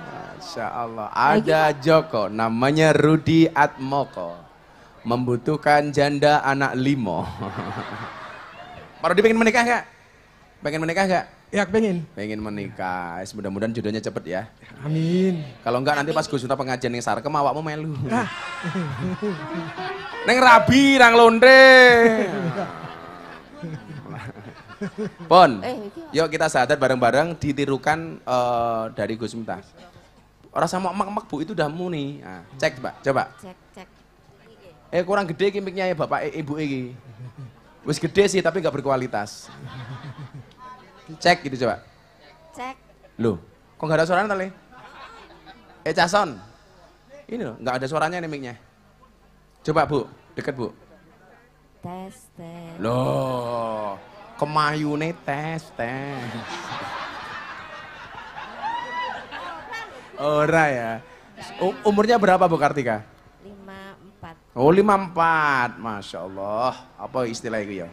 Masya Allah. Ada Joko, namanya Rudi Atmoko. Membutuhkan janda anak limo. Pak pengen menikah gak? Pengen menikah gak? Ya pengen. Pengen menikah. Mudah-mudahan jodohnya cepet ya. Amin. Kalau enggak nanti pas gue Miftah pengajian yang sarkem mau melu. Ah. Neng rabi, nang londe. Pon, eh, yuk kita sahadat bareng-bareng ditirukan uh, dari Gus Miftah. Orang sama emak-emak bu itu udah muni. Nah, cek coba, coba. Cek, cek. Eh kurang gede kimiknya ya bapak e, ibu ini. Wis gede sih tapi nggak berkualitas. Cek gitu coba. Cek. Loh, kok nggak ada suaranya tali? Eh cason. Ini loh, nggak ada suaranya nih miknya. Coba bu, deket bu. Tes, tes. Loh, kemayu nih tes tes ora ya umurnya berapa Bu Kartika? Lima empat. oh lima empat, Masya Allah apa istilah itu ya?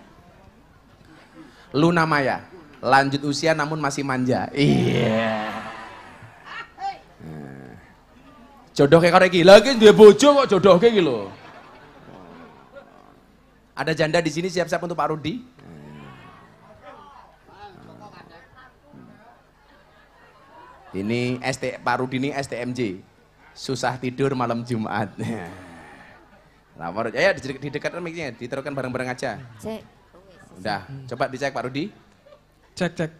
Luna Maya lanjut usia namun masih manja iya yeah. jodoh kayak karo lagi dia bojo kok jodoh kayak gitu ada janda di sini siap-siap untuk Pak Rudi Ini ST Pak Rudi ini STMJ. Susah tidur malam Jumat. Lapor. Ya, di, di dekat kan mic-nya, bareng-bareng aja. Cek. Udah, coba dicek Pak Rudi. Cek, cek.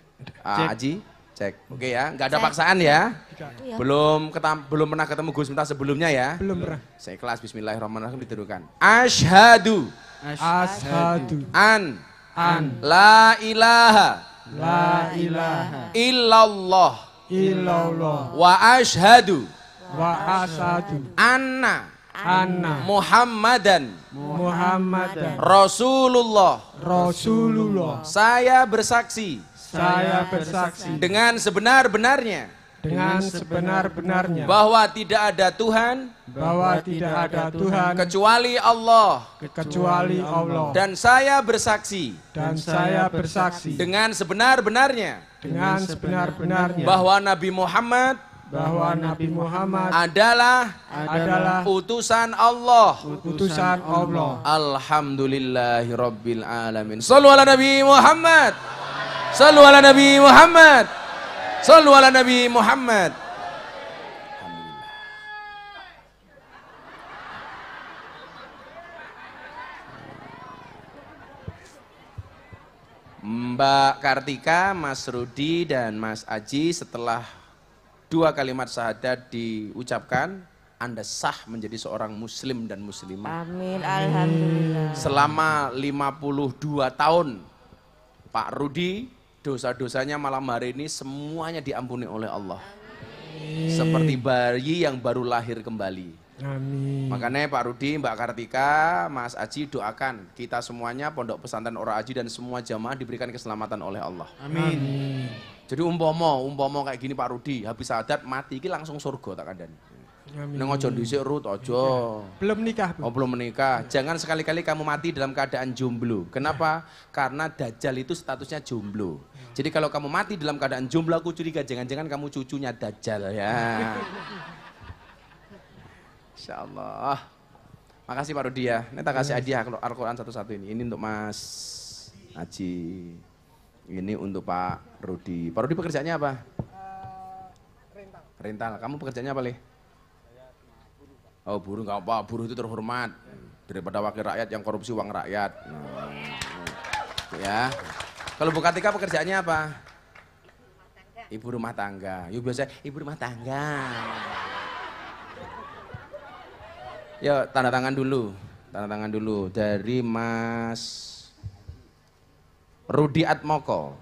Ah, cek. Aji, cek. Oke okay, ya, nggak ada cek. paksaan ya. Iya. Belum ketam, belum pernah ketemu Gus Minta sebelumnya ya. Belum pernah. Saya kelas Bismillahirrahmanirrahim diterukan. Ashadu. Ashadu. An. An. La ilaha. La ilaha. Illallah illallah wa ashadu wa ashadu anna anna Muhammadan Muhammadan Rasulullah Rasulullah saya bersaksi saya bersaksi dengan sebenar-benarnya dengan sebenar-benarnya bahwa tidak ada Tuhan bahwa tidak ada Tuhan kecuali Allah kecuali Allah dan saya bersaksi dan saya bersaksi dengan sebenar-benarnya dengan sebenar-benarnya bahwa Nabi Muhammad bahwa Nabi Muhammad adalah adalah utusan Allah utusan Allah alhamdulillahirabbil alamin sallu ala nabi Muhammad sallu ala nabi Muhammad sallu ala nabi Muhammad Mbak Kartika, Mas Rudi, dan Mas Aji setelah dua kalimat syahadat diucapkan, anda sah menjadi seorang muslim dan muslimah. Amin, alhamdulillah. Selama 52 tahun Pak Rudi dosa-dosanya malam hari ini semuanya diampuni oleh Allah. Amin. Seperti bayi yang baru lahir kembali. Amin. Makanya Pak Rudi, Mbak Kartika, Mas Aji doakan kita semuanya pondok pesantren Ora Aji dan semua jamaah diberikan keselamatan oleh Allah. Amin. Amin. Jadi umpomo, umpomo kayak gini Pak Rudi, habis sadat mati ini langsung surga tak ada Amin. Neng ojo dhisik Rut ojo. Iya. Belum nikah, Bu. Oh, belum menikah. Iya. Jangan sekali-kali kamu mati dalam keadaan jomblo. Kenapa? Karena dajal itu statusnya jomblo. Iya. Jadi kalau kamu mati dalam keadaan jomblo aku curiga jangan-jangan kamu cucunya dajal ya. Masya Allah. Makasih Pak Rudi ya. Ini tak kasih hadiah kalau Al-Quran satu-satu ini. Ini untuk Mas Haji. Ini untuk Pak Rudi. Pak Rudi pekerjaannya apa? Uh, rental. Kamu pekerjaannya apa, Le? Oh buruh nggak apa, buruh itu terhormat daripada wakil rakyat yang korupsi uang rakyat. Nah, ya, kalau Bukatika Tika pekerjaannya apa? Ibu rumah tangga. Ibu Yuk biasa ibu rumah tangga. Ya, tanda tangan dulu. Tanda tangan dulu dari Mas Rudi Atmoko.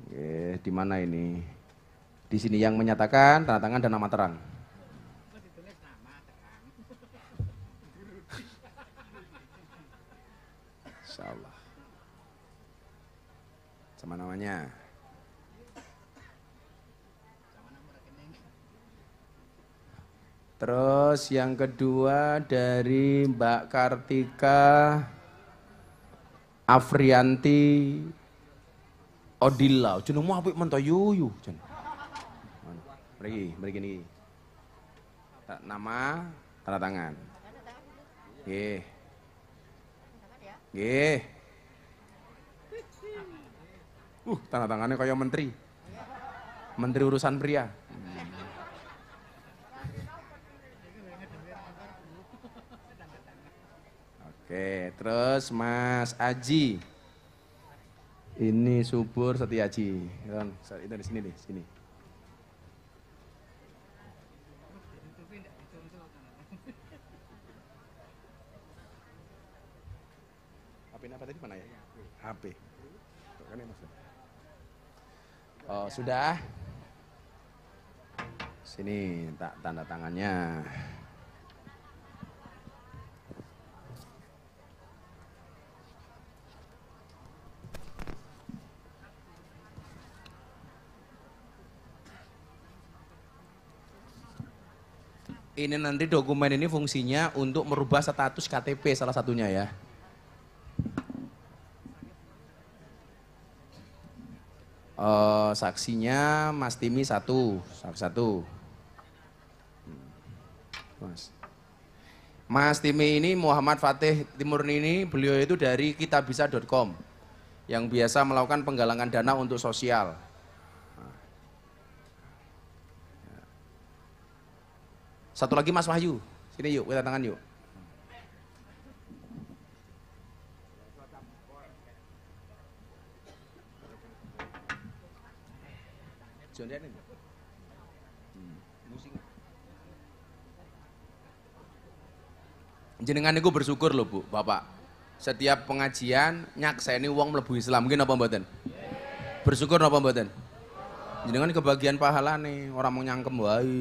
Oke, di mana ini? Di sini yang menyatakan tanda tangan dan nama terang. Insyaallah. Sama namanya. Terus yang kedua dari Mbak Kartika Afrianti Odila. Jenengmu apik men to yuyu jeneng. Mriki, mriki niki. Nama, tanda tangan. Nggih. Nggih. Uh, tanda tangannya kayak menteri. Menteri urusan pria. Oke, terus Mas Aji. Ini subur Aji. Itu di sini nih, sini. apa tadi mana ya? HP. Kan oh, sudah. Sini tak tanda tangannya. Ini nanti dokumen ini fungsinya untuk merubah status KTP salah satunya ya. Uh, saksinya Mas Timi satu, saksi satu. Hmm. Mas. Mas Timi ini Muhammad Fatih Timur ini beliau itu dari kitabisa.com yang biasa melakukan penggalangan dana untuk sosial. Satu lagi Mas Wahyu. Sini yuk, kita tangan yuk. Hmm, ini. Jenengan niku bersyukur loh Bu, Bapak. Setiap pengajian nyak saya ini uang melebihi Islam mungkin apa mboten? Bersyukur apa mboten? Jenengan kebagian pahala nih, orang mau nyangkem wae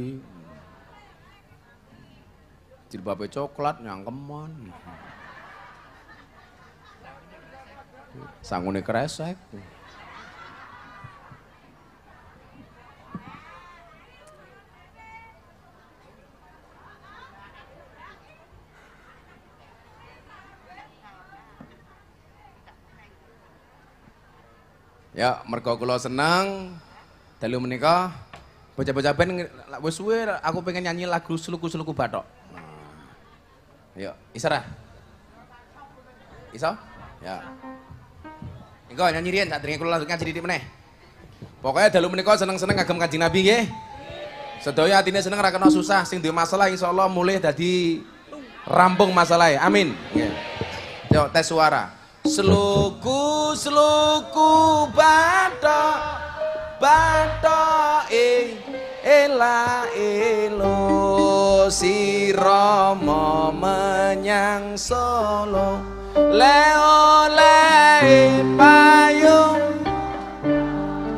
jilbabe coklat nyangkeman. Sangune kresek. Ya, mergo kula seneng dalu menika bocah-bocah ben wis aku pengen nyanyi lagu Suluku-suluku batok. Iya, Isra, ra. Isa? Ya. Engko nyanyi riyen sadurunge kula lanjut ngaji meneh. Pokoknya dalu menika seneng-seneng ngagem Kanjeng Nabi nggih. Sedaya atine seneng ra kena susah, sing duwe masalah insyaallah mulai dadi rampung ya. Amin. Yo, tes suara. Seluku seluku batok batok eh ela elo siromo menyang Solo Leo le payung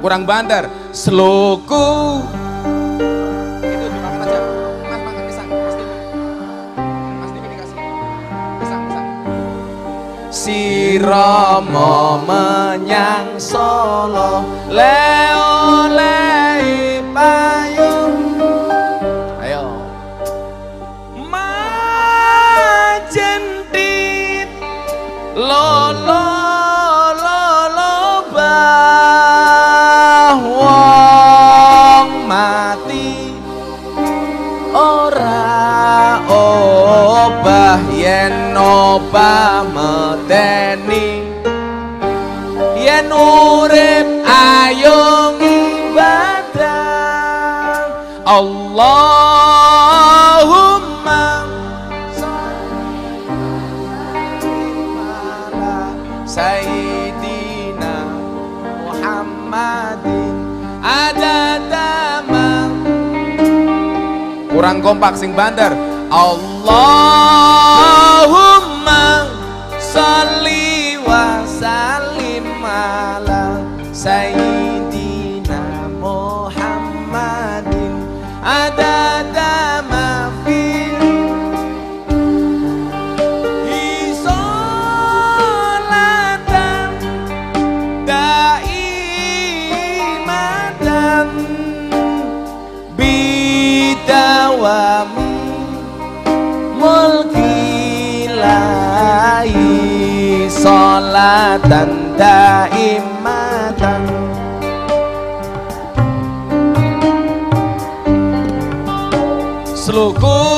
kurang bandar seluku itu menyang Solo Leo meteni yen urip ayo ngibadah Allahumma Sayyidina Muhammadin ada tamang kurang kompak sing bandar Allah dan daimatan seluruh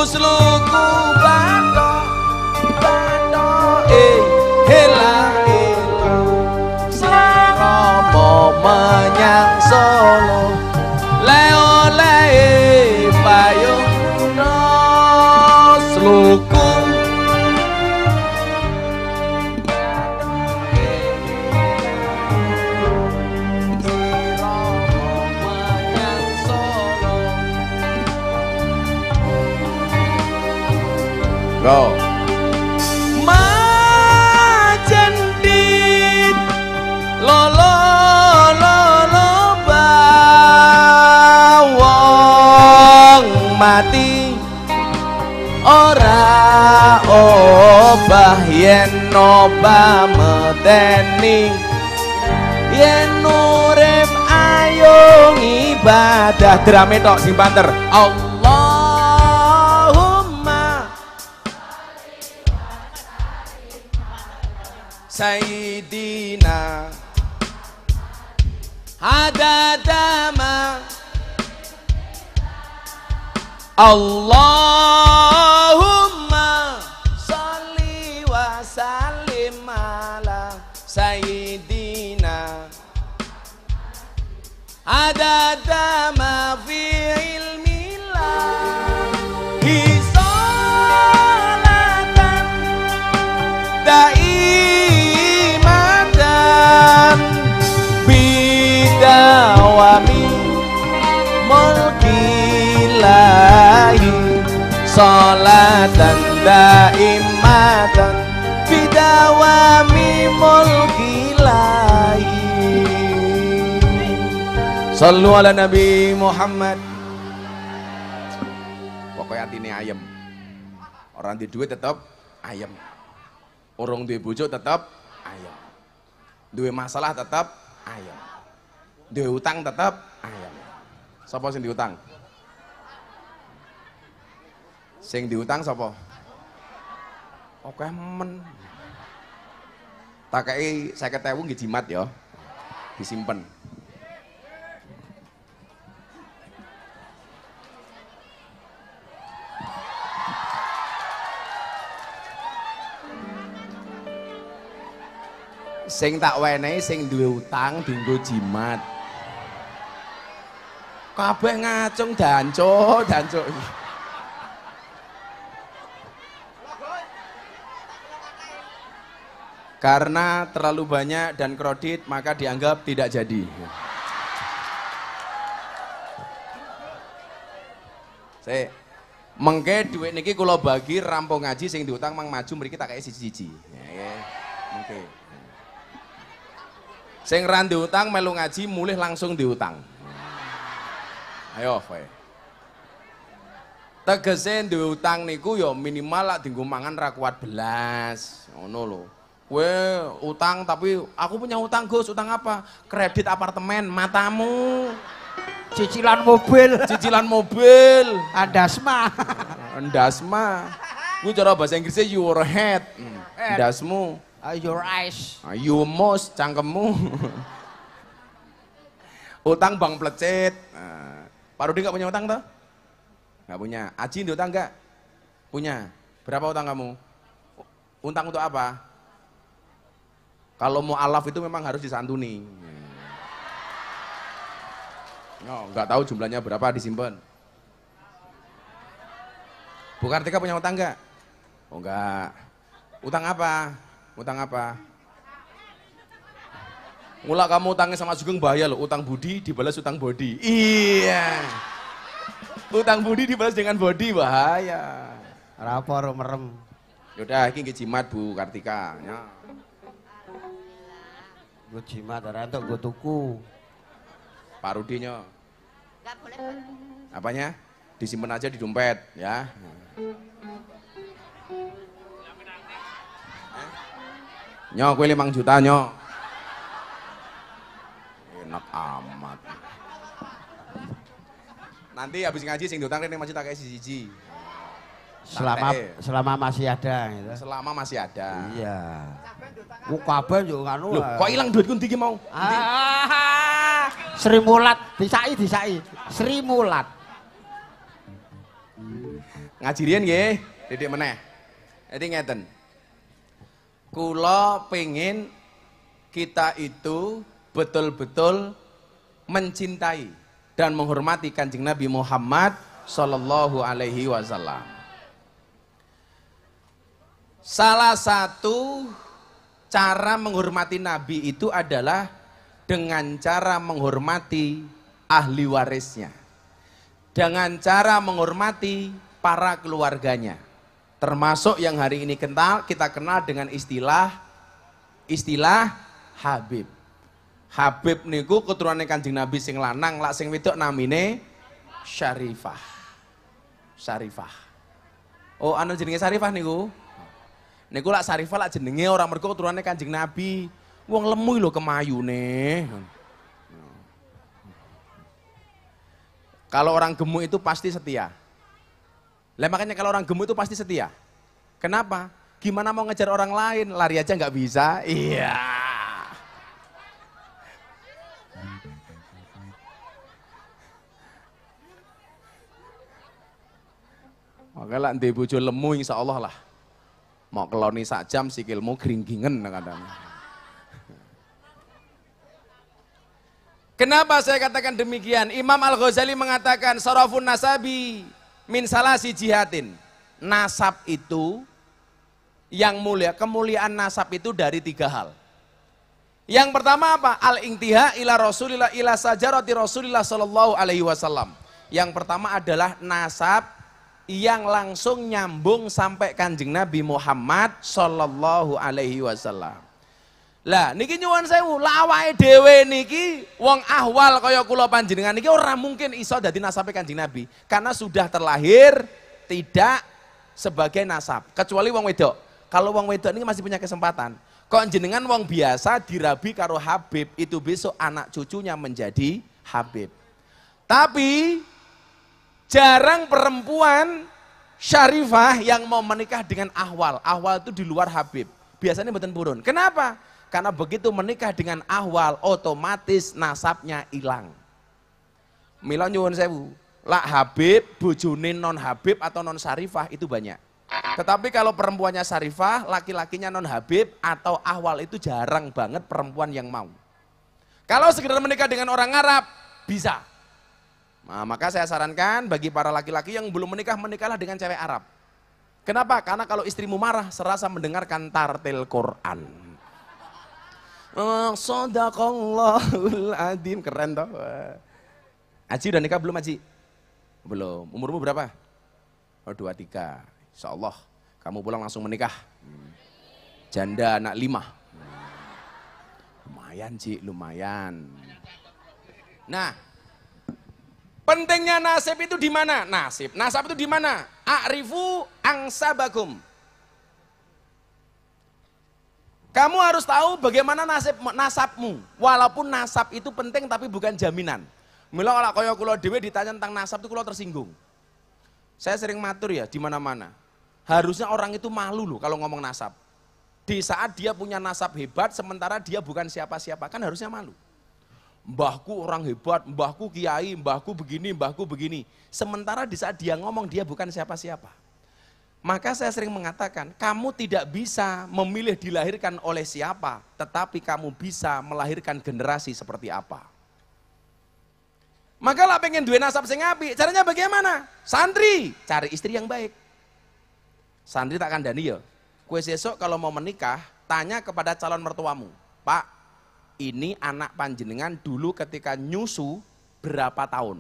Mbah yen noba medeni yen rem ayo ibadah drame tok sing banter Allahumma Sayyidina Hadadama Allah دائمة بدوام ملك الله Sallu ala Nabi Muhammad pokoknya ini ayam. orang di duit tetap ayam. orang di bujuk tetap ayam. duit masalah tetap ayam. duit utang tetap ayam. siapa sih diutang Sing diutang sopo Oke men. Tak saya ketemu nggih jimat ya. disimpan. sing tak wenehi sing duwe utang dinggo jimat. Kabeh ngacung dancuk, dancuk. Karena terlalu banyak dan kredit maka dianggap tidak jadi. Saya mengke duit niki kalau bagi rampung ngaji sing diutang mang maju mriki tak kaya siji-siji. Ya, ya. Mengke. Sing ra diutang melu ngaji mulih langsung diutang. Ayo kowe. Tegese duwe utang niku ya minimal lak dienggo mangan ra kuat belas, ngono lho. Gue utang tapi aku punya utang Gus, utang apa? Kredit apartemen, matamu. Cicilan mobil. Cicilan mobil. ada Andasma. Andasma. Gue cara bahasa Inggrisnya your head. Hmm. Eh. Andasmu. Uh, ah, your eyes. your ah, you most, cangkemmu. utang bang plecet. Uh, ah. Pak Rudi gak punya utang tuh Gak punya. Aji di utang gak? Punya. Berapa utang kamu? Utang untuk apa? Kalau mau alaf itu memang harus disantuni. No, hmm. oh, nggak tahu jumlahnya berapa disimpan. Bu Kartika punya utang nggak? Oh enggak. Utang apa? Utang apa? Mula kamu utangnya sama Sugeng bahaya loh. Utang budi dibalas utang body. Iya. Utang budi dibalas dengan body bahaya. Rapor merem. Yaudah, ini jimat Bu Kartika. Ya. Gue jimat, ada entuk gue tuku. Pak Rudinya. Gak boleh. Apanya? Disimpan aja di dompet ya. Eh? Nyok, kue limang juta nyok. Enak amat. Nanti habis ngaji sing dutang ini masih tak kayak siji selama selama masih ada gitu. Selama masih ada. Iya. Ku juga yo lu Lho, kok ilang duitku ndi mau? Ah. Sri Mulat, disai disai. Sri Mulat. Ngaji riyen nggih, Didik meneh. Jadi ngeten. Kula pengen kita itu betul-betul mencintai dan menghormati Kanjeng Nabi Muhammad sallallahu alaihi wasallam. Salah satu cara menghormati Nabi itu adalah dengan cara menghormati ahli warisnya. Dengan cara menghormati para keluarganya. Termasuk yang hari ini kental kita kenal dengan istilah istilah Habib. Habib niku keturunan Kanjeng Nabi sing lanang lak sing wedok namine Syarifah. Syarifah. Oh anu jenenge Syarifah niku? Niku lak Sarifa lak jenenge orang mergo keturunannya Kanjeng Nabi. Wong lemu lho kemayune. Kalau orang gemuk itu pasti setia. Lah makanya kalau orang gemuk itu pasti setia. Kenapa? Gimana mau ngejar orang lain? Lari aja nggak bisa. Iya. Makanya lah bojo lemu insya Allah lah mau keloni sak jam sikilmu gringgingen kadang. Kenapa saya katakan demikian? Imam Al-Ghazali mengatakan sarafun nasabi min salasi jihatin. Nasab itu yang mulia, kemuliaan nasab itu dari tiga hal. Yang pertama apa? al intiha ila Rasulillah ila sajarati Rasulillah sallallahu alaihi wasallam. Yang pertama adalah nasab yang langsung nyambung sampai kanjeng Nabi Muhammad Sallallahu Alaihi Wasallam. Lah niki nyuwun saya, lawai dewe niki wong ahwal kaya kulo panjenengan niki orang mungkin iso jadi nasabe Kanjeng Nabi karena sudah terlahir tidak sebagai nasab kecuali wong wedok. Kalau wong wedok ini masih punya kesempatan. Kok jenengan wong biasa dirabi karo Habib itu besok anak cucunya menjadi Habib. Tapi Jarang perempuan syarifah yang mau menikah dengan ahwal. Ahwal itu di luar Habib. Biasanya buatan burun. Kenapa? Karena begitu menikah dengan ahwal, otomatis nasabnya hilang. Mila nyuwun sewu. Lah Habib, bujunin non Habib atau non syarifah itu banyak. Tetapi kalau perempuannya syarifah, laki-lakinya non Habib atau ahwal itu jarang banget perempuan yang mau. Kalau sekedar menikah dengan orang Arab, bisa. Nah, maka saya sarankan bagi para laki-laki yang belum menikah, menikahlah dengan cewek Arab. Kenapa? Karena kalau istrimu marah, serasa mendengarkan tartil Quran. Oh, Sodaqallahul adim, keren toh. Aji udah nikah belum Aji? Belum. Umurmu berapa? Oh, 23. Insya Allah, kamu pulang langsung menikah. Janda anak lima. Lumayan Ji, lumayan. Nah, Pentingnya nasib itu di mana? Nasib. Nasab itu di mana? A'rifu angsabakum. Kamu harus tahu bagaimana nasib nasabmu. Walaupun nasab itu penting tapi bukan jaminan. Mila kalau kaya kula dhewe ditanya tentang nasab itu kula tersinggung. Saya sering matur ya di mana-mana. Harusnya orang itu malu loh kalau ngomong nasab. Di saat dia punya nasab hebat sementara dia bukan siapa-siapa kan harusnya malu mbahku orang hebat, mbahku kiai, mbahku begini, mbahku begini. Sementara di saat dia ngomong dia bukan siapa-siapa. Maka saya sering mengatakan, kamu tidak bisa memilih dilahirkan oleh siapa, tetapi kamu bisa melahirkan generasi seperti apa. Maka lah pengen duit nasab sing api, caranya bagaimana? Santri, cari istri yang baik. Santri tak Daniel. Ya. Kue sesok kalau mau menikah, tanya kepada calon mertuamu, Pak, ini anak panjenengan dulu ketika nyusu berapa tahun?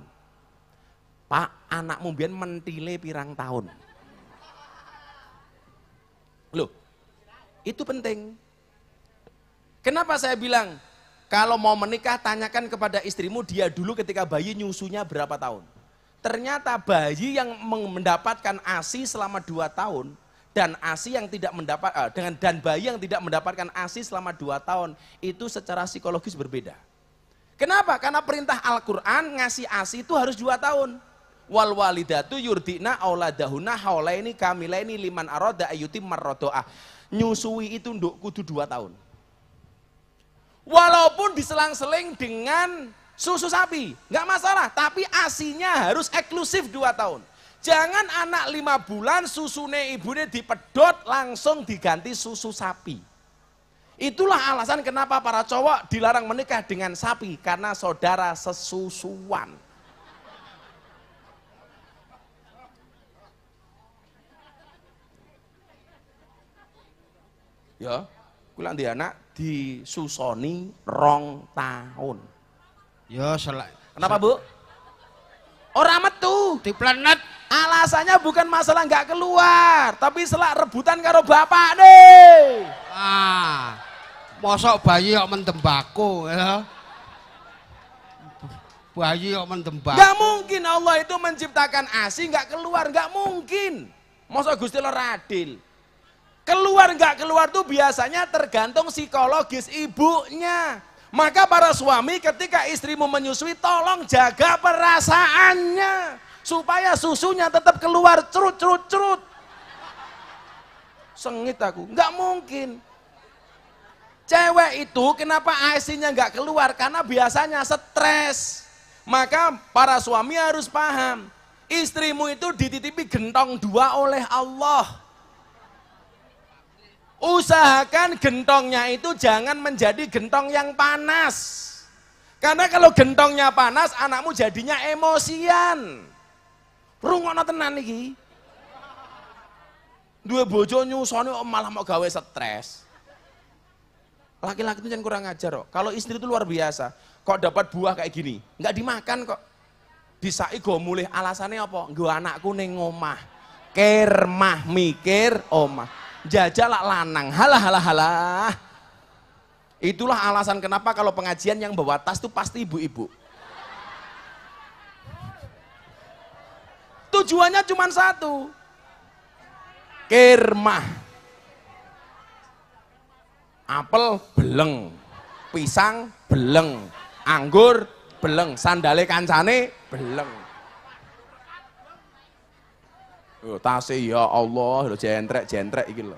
Pak, anak biar mentile pirang tahun. Loh, itu penting. Kenapa saya bilang, kalau mau menikah tanyakan kepada istrimu dia dulu ketika bayi nyusunya berapa tahun. Ternyata bayi yang mendapatkan ASI selama dua tahun, dan ASI yang tidak mendapat uh, dengan dan bayi yang tidak mendapatkan ASI selama 2 tahun itu secara psikologis berbeda. Kenapa? Karena perintah Al-Qur'an ngasih ASI itu harus 2 tahun. Wal walidatu yurdina auladahuna haulaini kamilaini liman arada ayuti marrodoah. Nyusui itu nduk kudu 2 tahun. Walaupun diselang-seling dengan susu sapi, nggak masalah, tapi asinya harus eksklusif 2 tahun. Jangan anak lima bulan susune ibunya dipedot langsung diganti susu sapi. Itulah alasan kenapa para cowok dilarang menikah dengan sapi karena saudara sesusuan. Ya, kulang di anak disusoni rong tahun. Ya, selain Kenapa, Bu? Orang metu. di planet Alasannya bukan masalah nggak keluar, tapi selak rebutan karo bapak nih. Ah, mosok bayi kok mendembaku ya. Bayi kok mendembaku Nggak mungkin Allah itu menciptakan asi nggak keluar, nggak mungkin. Mosok Gusti lo radil. Keluar nggak keluar tuh biasanya tergantung psikologis ibunya. Maka para suami ketika istrimu menyusui tolong jaga perasaannya supaya susunya tetap keluar cerut cerut cerut. Sengit aku, nggak mungkin. Cewek itu kenapa ASI-nya nggak keluar karena biasanya stres. Maka para suami harus paham, istrimu itu dititipi gentong dua oleh Allah usahakan gentongnya itu jangan menjadi gentong yang panas. Karena kalau gentongnya panas, anakmu jadinya emosian. Rungono tenan iki. Dua bojo nyusoni oh, malah mau gawe stres. Laki-laki itu jangan kurang ajar kok. Oh. Kalau istri itu luar biasa. Kok dapat buah kayak gini? Enggak dimakan kok. Disai go mulih alasannya apa? Gue anakku nengomah omah. Kermah mikir omah jajalak lanang. Halah, halah, halah. Itulah alasan kenapa kalau pengajian yang bawa tas tuh pasti ibu-ibu. Tujuannya cuma satu. Kirmah. Apel beleng. Pisang beleng. Anggur beleng. Sandale kancane beleng. Tase ya Allah, lo jentrek-jentrek iki lo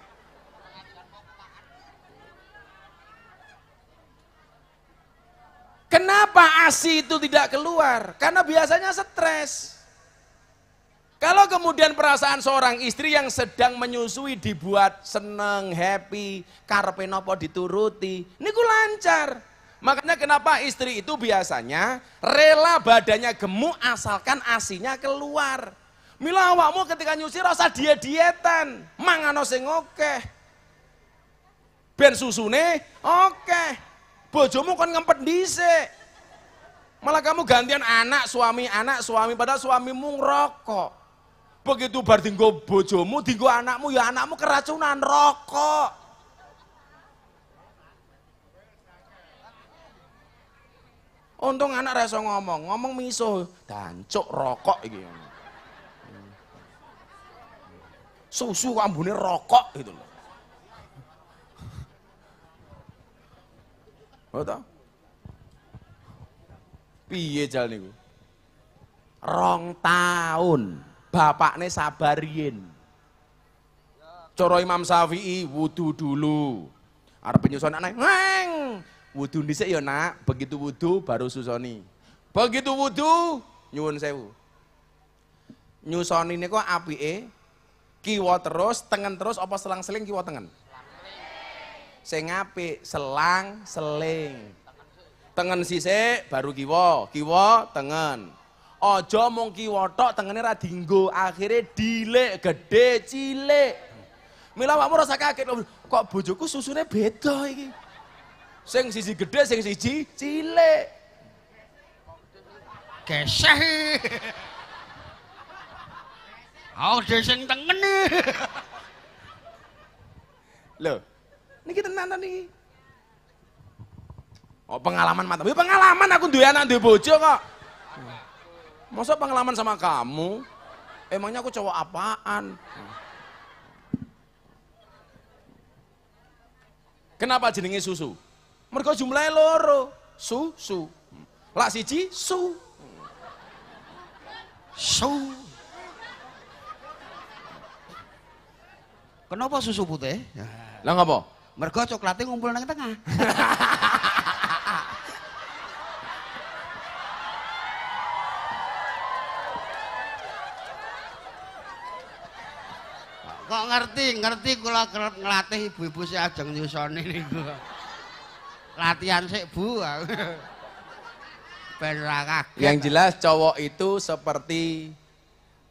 Kenapa ASI itu tidak keluar? Karena biasanya stres. Kalau kemudian perasaan seorang istri yang sedang menyusui dibuat seneng, happy, karpe nopo dituruti, ini ku lancar. Makanya kenapa istri itu biasanya rela badannya gemuk asalkan asinya keluar. Mila awakmu ketika nyusi rasa diet-dietan, mangano sing oke. Ben susune oke. Bojomu kan ngempet dhisik. Malah kamu gantian anak suami anak suami padahal suamimu ngerokok. Begitu bar dinggo bojomu, dinggo anakmu ya anakmu keracunan rokok. Untung anak reso ngomong, ngomong miso, dancuk rokok iki. Gitu susu kok ambune rokok gitu loh. Ngono Piye jal niku? Rong tahun bapaknya sabarin, Coro Imam Syafi'i wudu dulu. Arep nyusoni anak, "Neng, wudu dhisik ya, Nak. Begitu wudu baru susoni." Begitu wudu nyuwun sewu. Nyusoni ini api eh kiwa terus, tengen terus, apa selang-seling kiwa tengen? Sing selang-seling. Tengen sisi baru kiwa, kiwa tengen. ojo mung kiwa tok tengene ra dinggo, akhire dilek, gede, cilik. Mila awakmu rasa kaget kok bojoku susune beda iki. Sing sisi gede, sing siji cilik. Keseh. Oh, deseng tengen nih, lo, ini kita tenan nih. Oh, pengalaman mata, Ya pengalaman aku dua anak dua bojo kok. Masa pengalaman sama kamu? Emangnya aku cowok apaan? Kenapa jenenge susu? Mergo jumlahnya loro. Susu. Lak siji su. Su. Kenapa susu putih? Ya. Lah ngapa? Mergo coklatnya ngumpul nang tengah. Kok ngerti, ngerti kula kerep nglatih ibu-ibu sing ajeng nyusoni niku. Latihan sik, Bu. Ben Yang jelas cowok itu seperti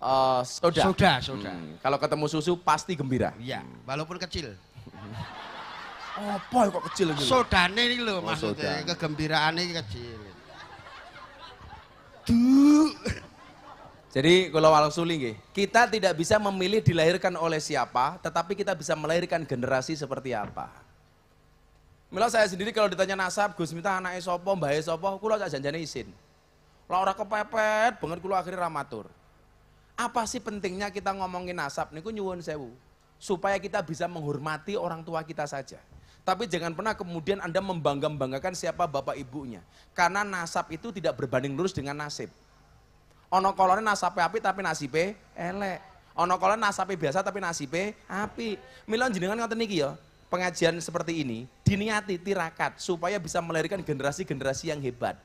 uh, soda. Soda, soda. Hmm. Kalau ketemu susu pasti gembira. Iya, walaupun kecil. oh boy kok kecil gitu? Sodane ini loh oh, maksudnya, soda. kegembiraan kecil. Duh. Jadi kalau walau suling kita tidak bisa memilih dilahirkan oleh siapa, tetapi kita bisa melahirkan generasi seperti apa. Mila saya sendiri kalau ditanya nasab, Gus minta anak esopo, mbak esopo, kulo tak janjane izin Kalau orang kepepet, banget kulo akhirnya ramatur. Apa sih pentingnya kita ngomongin nasab? Niku nyuwun sewu. Supaya kita bisa menghormati orang tua kita saja. Tapi jangan pernah kemudian Anda membangga-banggakan siapa bapak ibunya. Karena nasab itu tidak berbanding lurus dengan nasib. Ono kolone nasabnya api tapi nasibnya elek. Ono kolone biasa tapi nasibnya api. Milan jenengan ngoten niki ya. Pengajian seperti ini diniati tirakat supaya bisa melahirkan generasi-generasi yang hebat.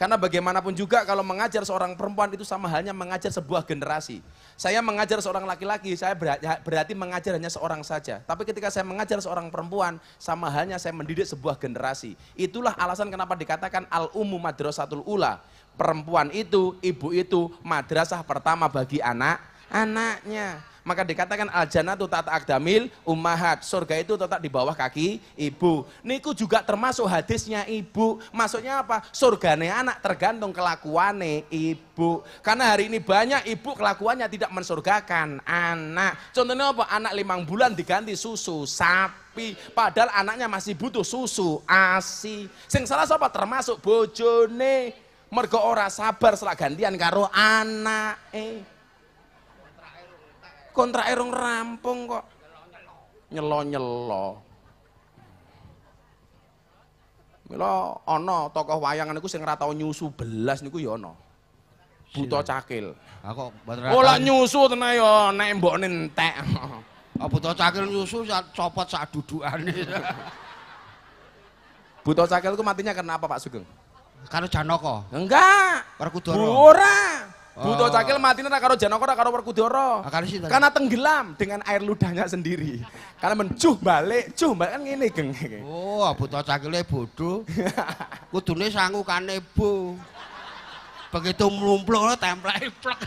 Karena bagaimanapun juga kalau mengajar seorang perempuan itu sama halnya mengajar sebuah generasi. Saya mengajar seorang laki-laki, saya berarti mengajar hanya seorang saja. Tapi ketika saya mengajar seorang perempuan, sama halnya saya mendidik sebuah generasi. Itulah alasan kenapa dikatakan al-ummu madrasatul ula. Perempuan itu, ibu itu madrasah pertama bagi anak anaknya. Maka dikatakan aljana itu tata akdamil ummahat. Surga itu tetap di bawah kaki ibu. Niku juga termasuk hadisnya ibu. Maksudnya apa? Surgane anak tergantung kelakuane ibu. Karena hari ini banyak ibu kelakuannya tidak mensurgakan anak. Contohnya apa? Anak limang bulan diganti susu sapi. Padahal anaknya masih butuh susu asi. Sing salah siapa? Termasuk bojone. Mergo ora sabar selak gantian karo anak. Eh kontrake erong rampung kok. Nyelo-nyelo. Mila ono, tokoh wayangan niku sing ora tau nyusu belas niku ya ana. Buta iya. cakil. Ha ah, kok mboten nyusu tenan ya nek mbokne entek. Oh, buta cakil nyusu copot sak dudukane. buta cakil ku matinya apa Pak Sugeng? Karena Janaka. Enggak. Perkudara. Ora. Buto oh. Cakil mati nih karo Janaka ora karo Werkudara. Ah, Karena tenggelam dengan air ludahnya sendiri. Karena mencuh balik, cuh balik kan ini geng. Oh, Buto cakilnya bodoh. sanggup kan ibu. Begitu lo oh, templek plek.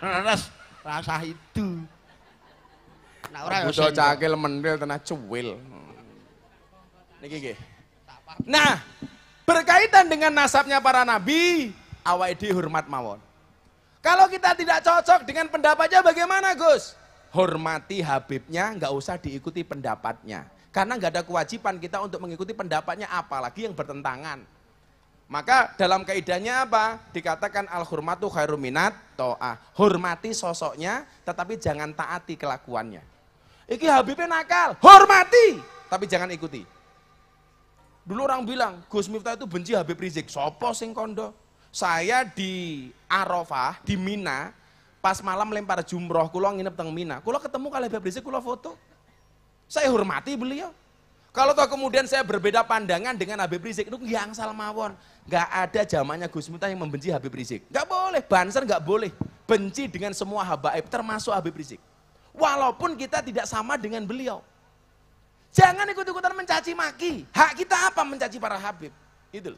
Terus rasa itu. Nah, ya, Buto Cakil mendel, tenan cuwil. Hmm. Niki geng. Nah, berkaitan dengan nasabnya para nabi, awal dihormat hormat mawon. Kalau kita tidak cocok dengan pendapatnya bagaimana Gus? Hormati Habibnya, nggak usah diikuti pendapatnya. Karena nggak ada kewajiban kita untuk mengikuti pendapatnya apalagi yang bertentangan. Maka dalam kaidahnya apa? Dikatakan al-hurmatu khairu minat to'ah. Hormati sosoknya tetapi jangan taati kelakuannya. Iki Habibnya nakal, hormati tapi jangan ikuti. Dulu orang bilang, Gus Miftah itu benci Habib Rizik. Sopo sing kondo? Saya di Arafah, di Mina, pas malam lempar jumroh, kulo nginep teng Mina. kulo ketemu Habib Rizik, kulo foto. Saya hormati beliau. Kalau toh kemudian saya berbeda pandangan dengan Habib Rizik, itu yang salah Gak ada zamannya Gus Muta yang membenci Habib Rizik. Gak boleh, banser gak boleh. Benci dengan semua habaib, termasuk Habib Rizik. Walaupun kita tidak sama dengan beliau. Jangan ikut-ikutan mencaci maki. Hak kita apa mencaci para Habib? Itu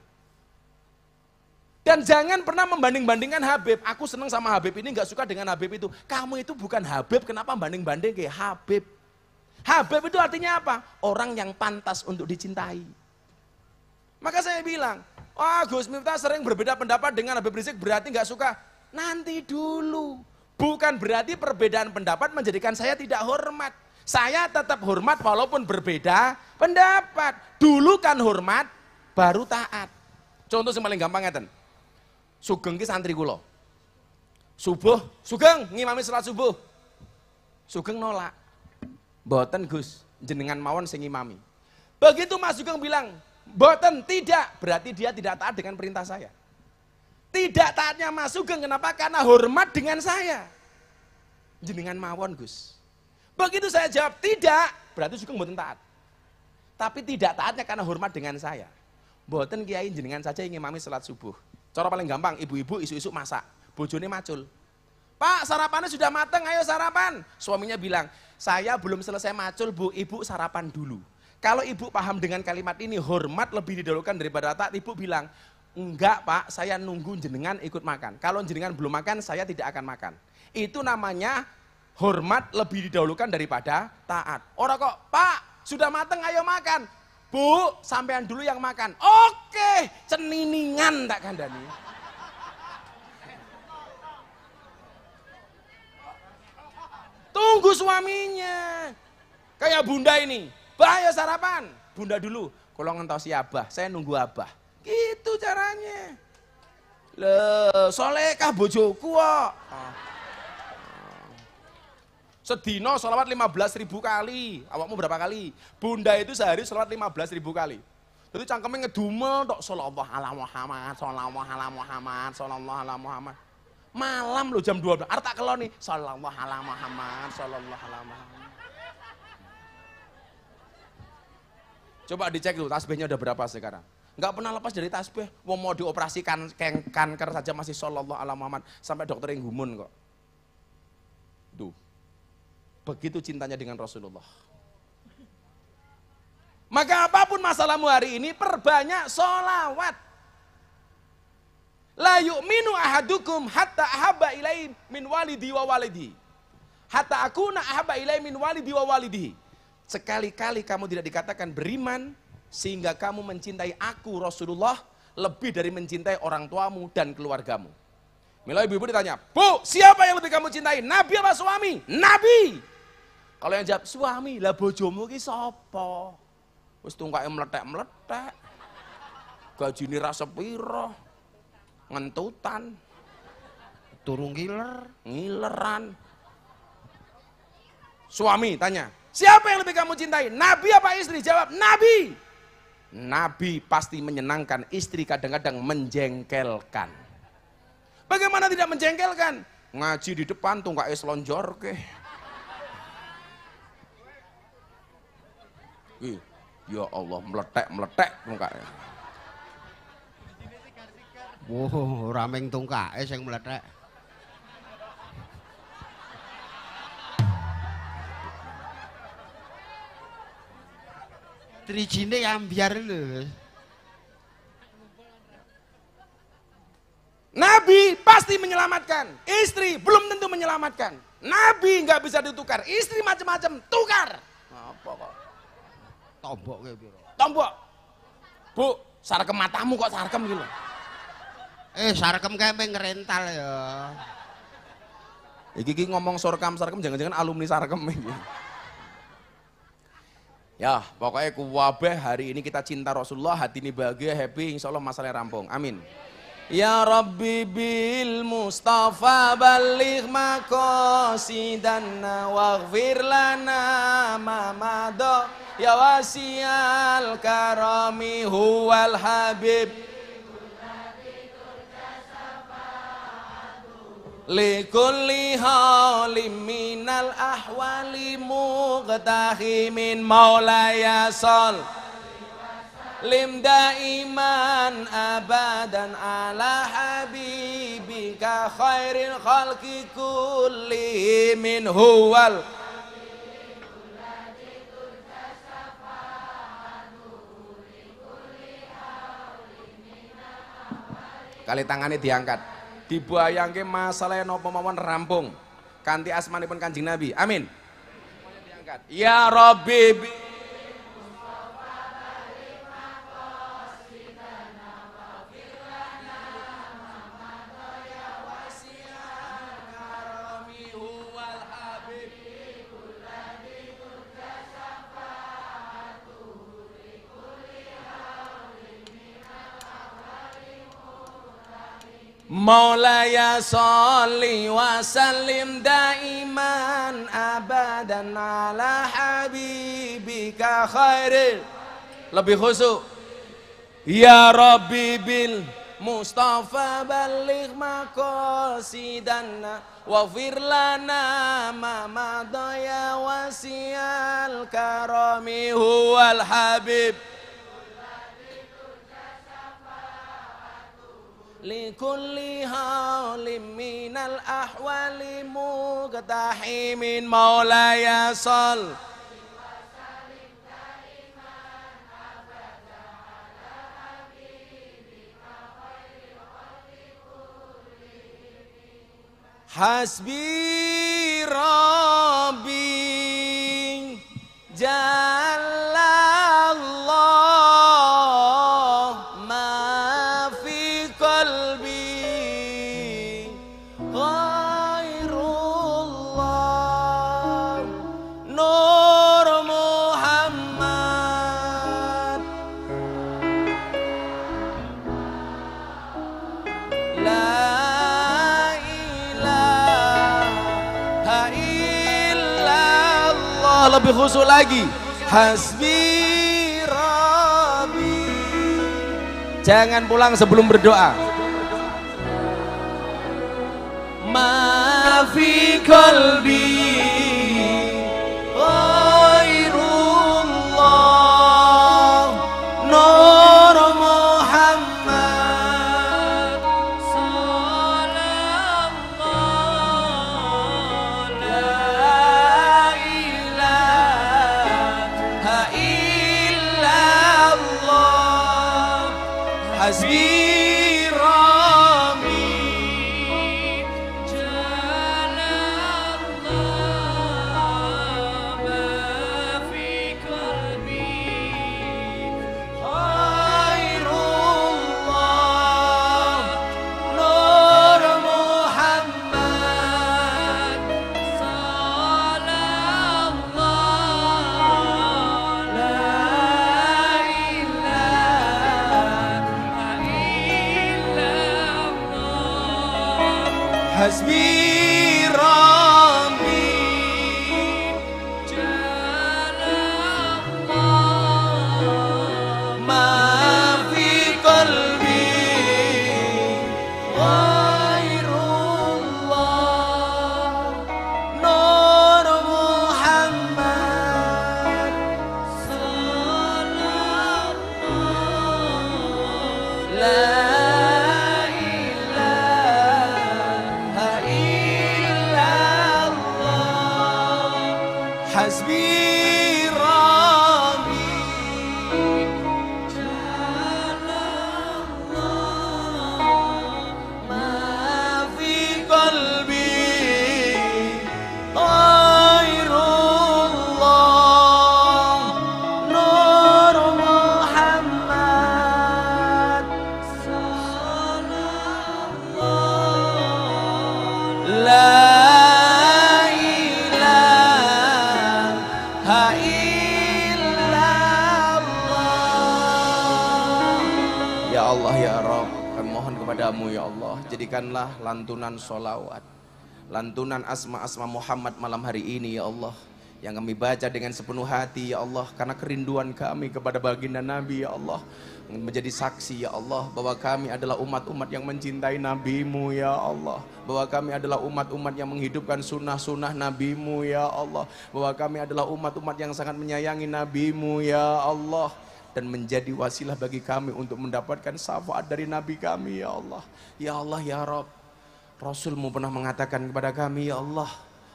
dan jangan pernah membanding-bandingkan Habib. Aku senang sama Habib ini, nggak suka dengan Habib itu. Kamu itu bukan Habib, kenapa banding-banding kayak Habib? Habib itu artinya apa? Orang yang pantas untuk dicintai. Maka saya bilang, wah oh, Gus Miftah sering berbeda pendapat dengan Habib Rizik berarti nggak suka. Nanti dulu. Bukan berarti perbedaan pendapat menjadikan saya tidak hormat. Saya tetap hormat walaupun berbeda pendapat. Dulu kan hormat, baru taat. Contoh yang paling gampang ngeten. Sugeng ki santri kula. Subuh, Sugeng ngimami salat subuh. Sugeng nolak. Mboten Gus, jenengan mawon sing ngimami. Begitu Mas Sugeng bilang, "Mboten, tidak." Berarti dia tidak taat dengan perintah saya. Tidak taatnya Mas Sugeng kenapa? Karena hormat dengan saya. Jenengan mawon, Gus. Begitu saya jawab tidak, berarti Sugeng mboten taat. Tapi tidak taatnya karena hormat dengan saya. boten kiai jenengan saja ingin mami salat subuh. Cara paling gampang, ibu-ibu isu-isu masak. Bojone macul. Pak, sarapannya sudah mateng, ayo sarapan. Suaminya bilang, saya belum selesai macul, bu, ibu sarapan dulu. Kalau ibu paham dengan kalimat ini, hormat lebih didahulukan daripada tak, ibu bilang, enggak pak, saya nunggu jenengan ikut makan. Kalau jenengan belum makan, saya tidak akan makan. Itu namanya hormat lebih didahulukan daripada taat. Orang kok, pak, sudah mateng, ayo makan. Bu, sampean dulu yang makan. Oke, ceniningan tak kandani. Tunggu suaminya. Kayak bunda ini. Bah, ya sarapan. Bunda dulu. Kalau si abah, saya nunggu abah. Gitu caranya. le solekah bojoku kok. Sedino sholawat 15 ribu kali. Awakmu berapa kali? Bunda itu sehari sholawat 15 ribu kali. Jadi cangkemnya ngedumel tok sholawat ala Muhammad, sholawat ala Muhammad, sholawat ala Muhammad. Malam lo jam 12. Arta nih sholawat ala Muhammad, sholawat ala Muhammad. Coba dicek tuh tasbihnya udah berapa sekarang. Enggak pernah lepas dari tasbih. Wong mau dioperasikan kanker saja masih sholawat ala Muhammad sampai dokter yang gumun kok. Duh. Begitu cintanya dengan Rasulullah. Maka apapun masalahmu hari ini, perbanyak solawat. La yu'minu ahadukum hatta ahabba ilaih min walidi wa walidi. Hatta aku na ahabba ilaih min walidi wa walidi. Sekali-kali kamu tidak dikatakan beriman, sehingga kamu mencintai aku Rasulullah lebih dari mencintai orang tuamu dan keluargamu. Mila ibu-ibu ditanya, Bu, siapa yang lebih kamu cintai? Nabi apa suami? Nabi. Kalau yang jawab suami, lah bojomu ki sapa? Wis tungkae meletek-meletek. Gajine ra sepira. Ngentutan. turunggiler ngiler, ngileran. Suami tanya, siapa yang lebih kamu cintai? Nabi apa istri? Jawab, Nabi. Nabi pasti menyenangkan, istri kadang-kadang menjengkelkan. Bagaimana tidak menjengkelkan? Ngaji di depan tungkake slonjor ke. Ih, ya Allah meletek-meletek tungkae. Wow, rameng tungkae yang sing meletek. Trijine biarin lho. Nabi pasti menyelamatkan, istri belum tentu menyelamatkan. Nabi nggak bisa ditukar, istri macam-macam tukar. Apa kok? Tombok kayak biro. Tombok. Bu, sarkem matamu kok sarkem gitu? Eh, sarkem kayak pengen rental ya. Iki iki ngomong sorkam sarkem jangan-jangan alumni sarkem ini. Ya, pokoknya kuwabeh hari ini kita cinta Rasulullah, hati ini bahagia, happy, insya Allah masalah rampung. Amin. Ya Rabbi bil Mustafa balik maqasidanna waghfir lana ma madha ya wasial karami huwal habib likulli halim minal ahwali muqtahimin maulaya sol lim daiman abadan ala habibika khairil khalqi kulli min huwal kali tangannya diangkat dibayangke masalah nopo mawon rampung kanti asmanipun Kanjeng Nabi amin ya rabbi Maulaya salli wa sallim daiman abadan ala habibika khairil Lebih khusus Ya Rabbi Mustafa balik makosidana Wa firlana ma madaya wasial karami huwal habib likulli haulim minal ahwali muqtahimin maulaya sol Hasbi Rabbi Jalla lebih khusus lagi hasbi rabbi jangan pulang sebelum berdoa fi kolbi lantunan solawat lantunan asma-asma Muhammad malam hari ini ya Allah yang kami baca dengan sepenuh hati ya Allah karena kerinduan kami kepada baginda Nabi ya Allah menjadi saksi ya Allah bahwa kami adalah umat-umat yang mencintai nabimu ya Allah bahwa kami adalah umat-umat yang menghidupkan sunnah-sunnah nabimu ya Allah bahwa kami adalah umat-umat yang sangat menyayangi nabimu ya Allah dan menjadi wasilah bagi kami untuk mendapatkan syafaat dari nabi kami ya Allah ya Allah ya Rabb Rasulmu pernah mengatakan kepada kami, Ya Allah,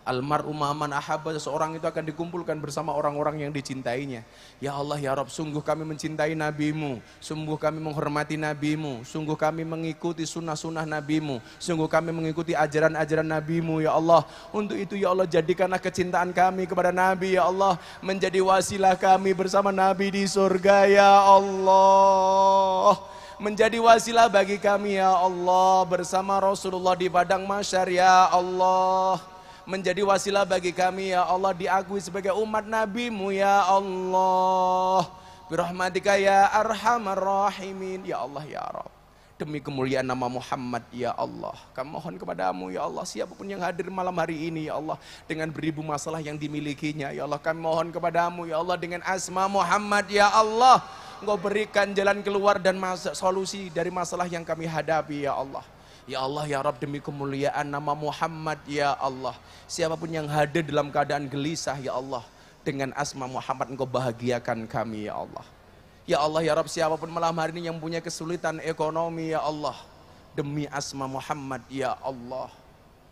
Almar umaman ahabba seorang itu akan dikumpulkan bersama orang-orang yang dicintainya. Ya Allah ya Rob, sungguh kami mencintai nabimu, sungguh kami menghormati nabimu, sungguh kami mengikuti sunnah-sunnah nabimu, sungguh kami mengikuti ajaran-ajaran nabimu ya Allah. Untuk itu ya Allah jadikanlah kecintaan kami kepada nabi ya Allah menjadi wasilah kami bersama nabi di surga ya Allah menjadi wasilah bagi kami ya Allah bersama Rasulullah di padang masyar ya Allah menjadi wasilah bagi kami ya Allah diakui sebagai umat nabimu ya Allah birahmatika ya arhamar rahimin ya Allah ya Rabb demi kemuliaan nama Muhammad ya Allah. Kami mohon kepadamu ya Allah, siapapun yang hadir malam hari ini ya Allah, dengan beribu masalah yang dimilikinya ya Allah, kami mohon kepadamu ya Allah dengan asma Muhammad ya Allah. Engkau berikan jalan keluar dan solusi dari masalah yang kami hadapi ya Allah. Ya Allah, Ya Rabb demi kemuliaan nama Muhammad, Ya Allah. Siapapun yang hadir dalam keadaan gelisah, Ya Allah. Dengan asma Muhammad, Engkau bahagiakan kami, Ya Allah. Ya Allah, Ya Rabb, siapapun malam hari ini yang punya kesulitan ekonomi, Ya Allah. Demi asma Muhammad, Ya Allah.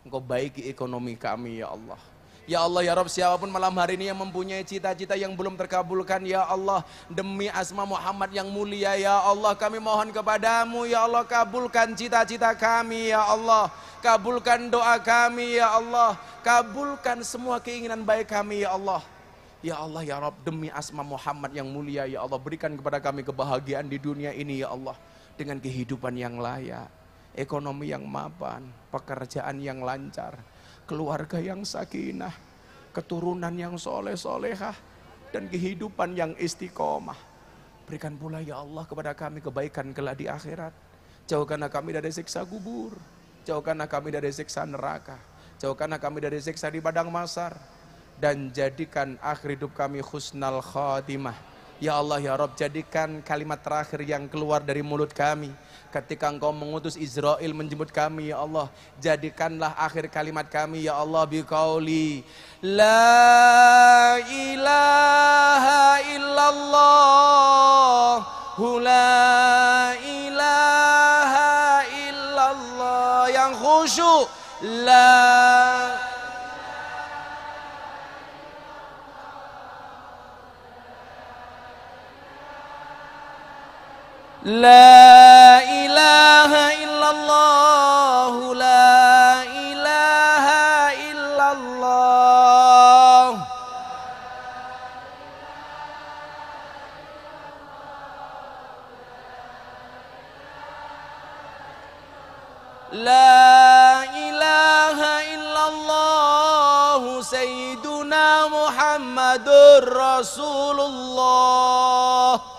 Engkau baiki ekonomi kami, Ya Allah. Ya Allah ya Rabb siapapun malam hari ini yang mempunyai cita-cita yang belum terkabulkan ya Allah demi asma Muhammad yang mulia ya Allah kami mohon kepadamu ya Allah kabulkan cita-cita kami ya Allah kabulkan doa kami ya Allah kabulkan semua keinginan baik kami ya Allah Ya Allah ya Rabb demi asma Muhammad yang mulia ya Allah berikan kepada kami kebahagiaan di dunia ini ya Allah dengan kehidupan yang layak ekonomi yang mapan pekerjaan yang lancar keluarga yang sakinah, keturunan yang soleh-solehah, dan kehidupan yang istiqomah. Berikan pula ya Allah kepada kami kebaikan kelak di akhirat. Jauhkanlah kami dari siksa kubur. Jauhkanlah kami dari siksa neraka. Jauhkanlah kami dari siksa di padang masar. Dan jadikan akhir hidup kami khusnal khatimah. Ya Allah ya Rob jadikan kalimat terakhir yang keluar dari mulut kami ketika engkau mengutus Israel menjemput kami ya Allah jadikanlah akhir kalimat kami ya Allah biqauli la ilaha illallah la ilaha illallah yang khusyuk la لا إله إلا الله لا إله إلا الله لا إله إلا الله سيدنا محمد رسول الله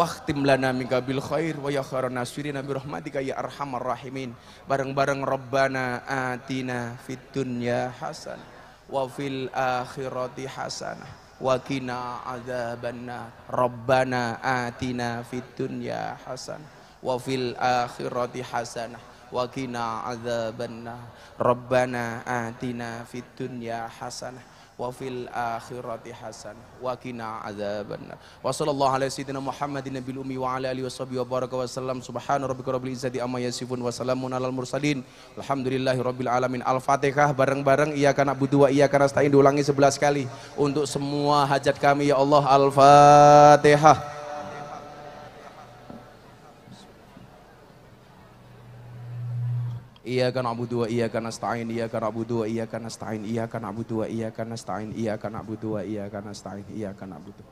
Waktim lana min bil khair wa ya khairan nasirin nabi rahmatika ya arhamar rahimin. Bareng-bareng Rabbana atina fid dunya hasan wa fil akhirati hasan wa kina azabanna. Rabbana atina fid dunya hasan wa fil akhirati hasan wa kina azabanna. Rabbana atina fid dunya hasanah wa fil akhirati hasan wa qina adzabannar wa sallallahu alaihi sayyidina muhammadin nabil ummi wa ala alihi washabihi wa baraka wa sallam subhana rabbika rabbil izzati amma yasifun wa salamun alal mursalin alhamdulillahi rabbil alamin al-fatihah bareng-bareng iya kana butuh wa iya kana stain diulangi 11 kali untuk semua hajat kami ya Allah al-fatihah Ia Iyyaka na'budu wa iyyaka nasta'in. Iyyaka na'budu wa iyyaka nasta'in. Iyyaka na'budu wa iyyaka nasta'in. Iyyaka na'budu wa iyyaka nasta'in. ia na'budu.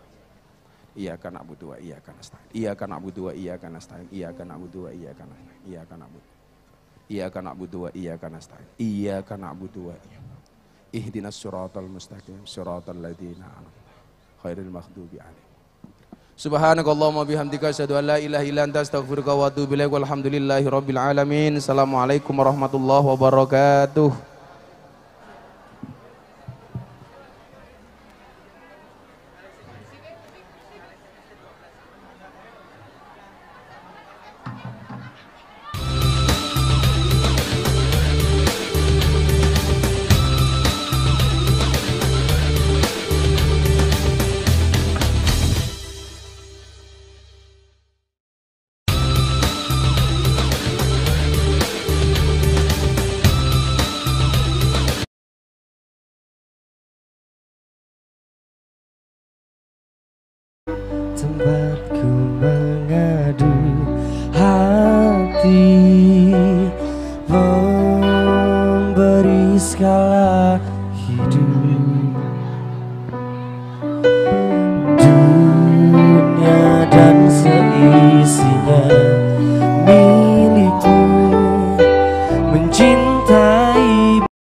Iyyaka na'budu wa iyyaka nasta'in. Iyyaka na'budu wa iyyaka nasta'in. Iyyaka na'budu wa iyyaka nasta'in. Iyyaka na'budu. Iyyaka na'budu wa iyyaka nasta'in. Iyyaka na'budu wa ihdinas siratal mustaqim siratal ladzina an'amta ia maghdubi alaihim Subhanakallahumma bihamdika asyhadu an la ilaha illa anta astaghfiruka wa atubu ilaik. Walhamdulillahirabbil alamin. Assalamualaikum warahmatullahi wabarakatuh.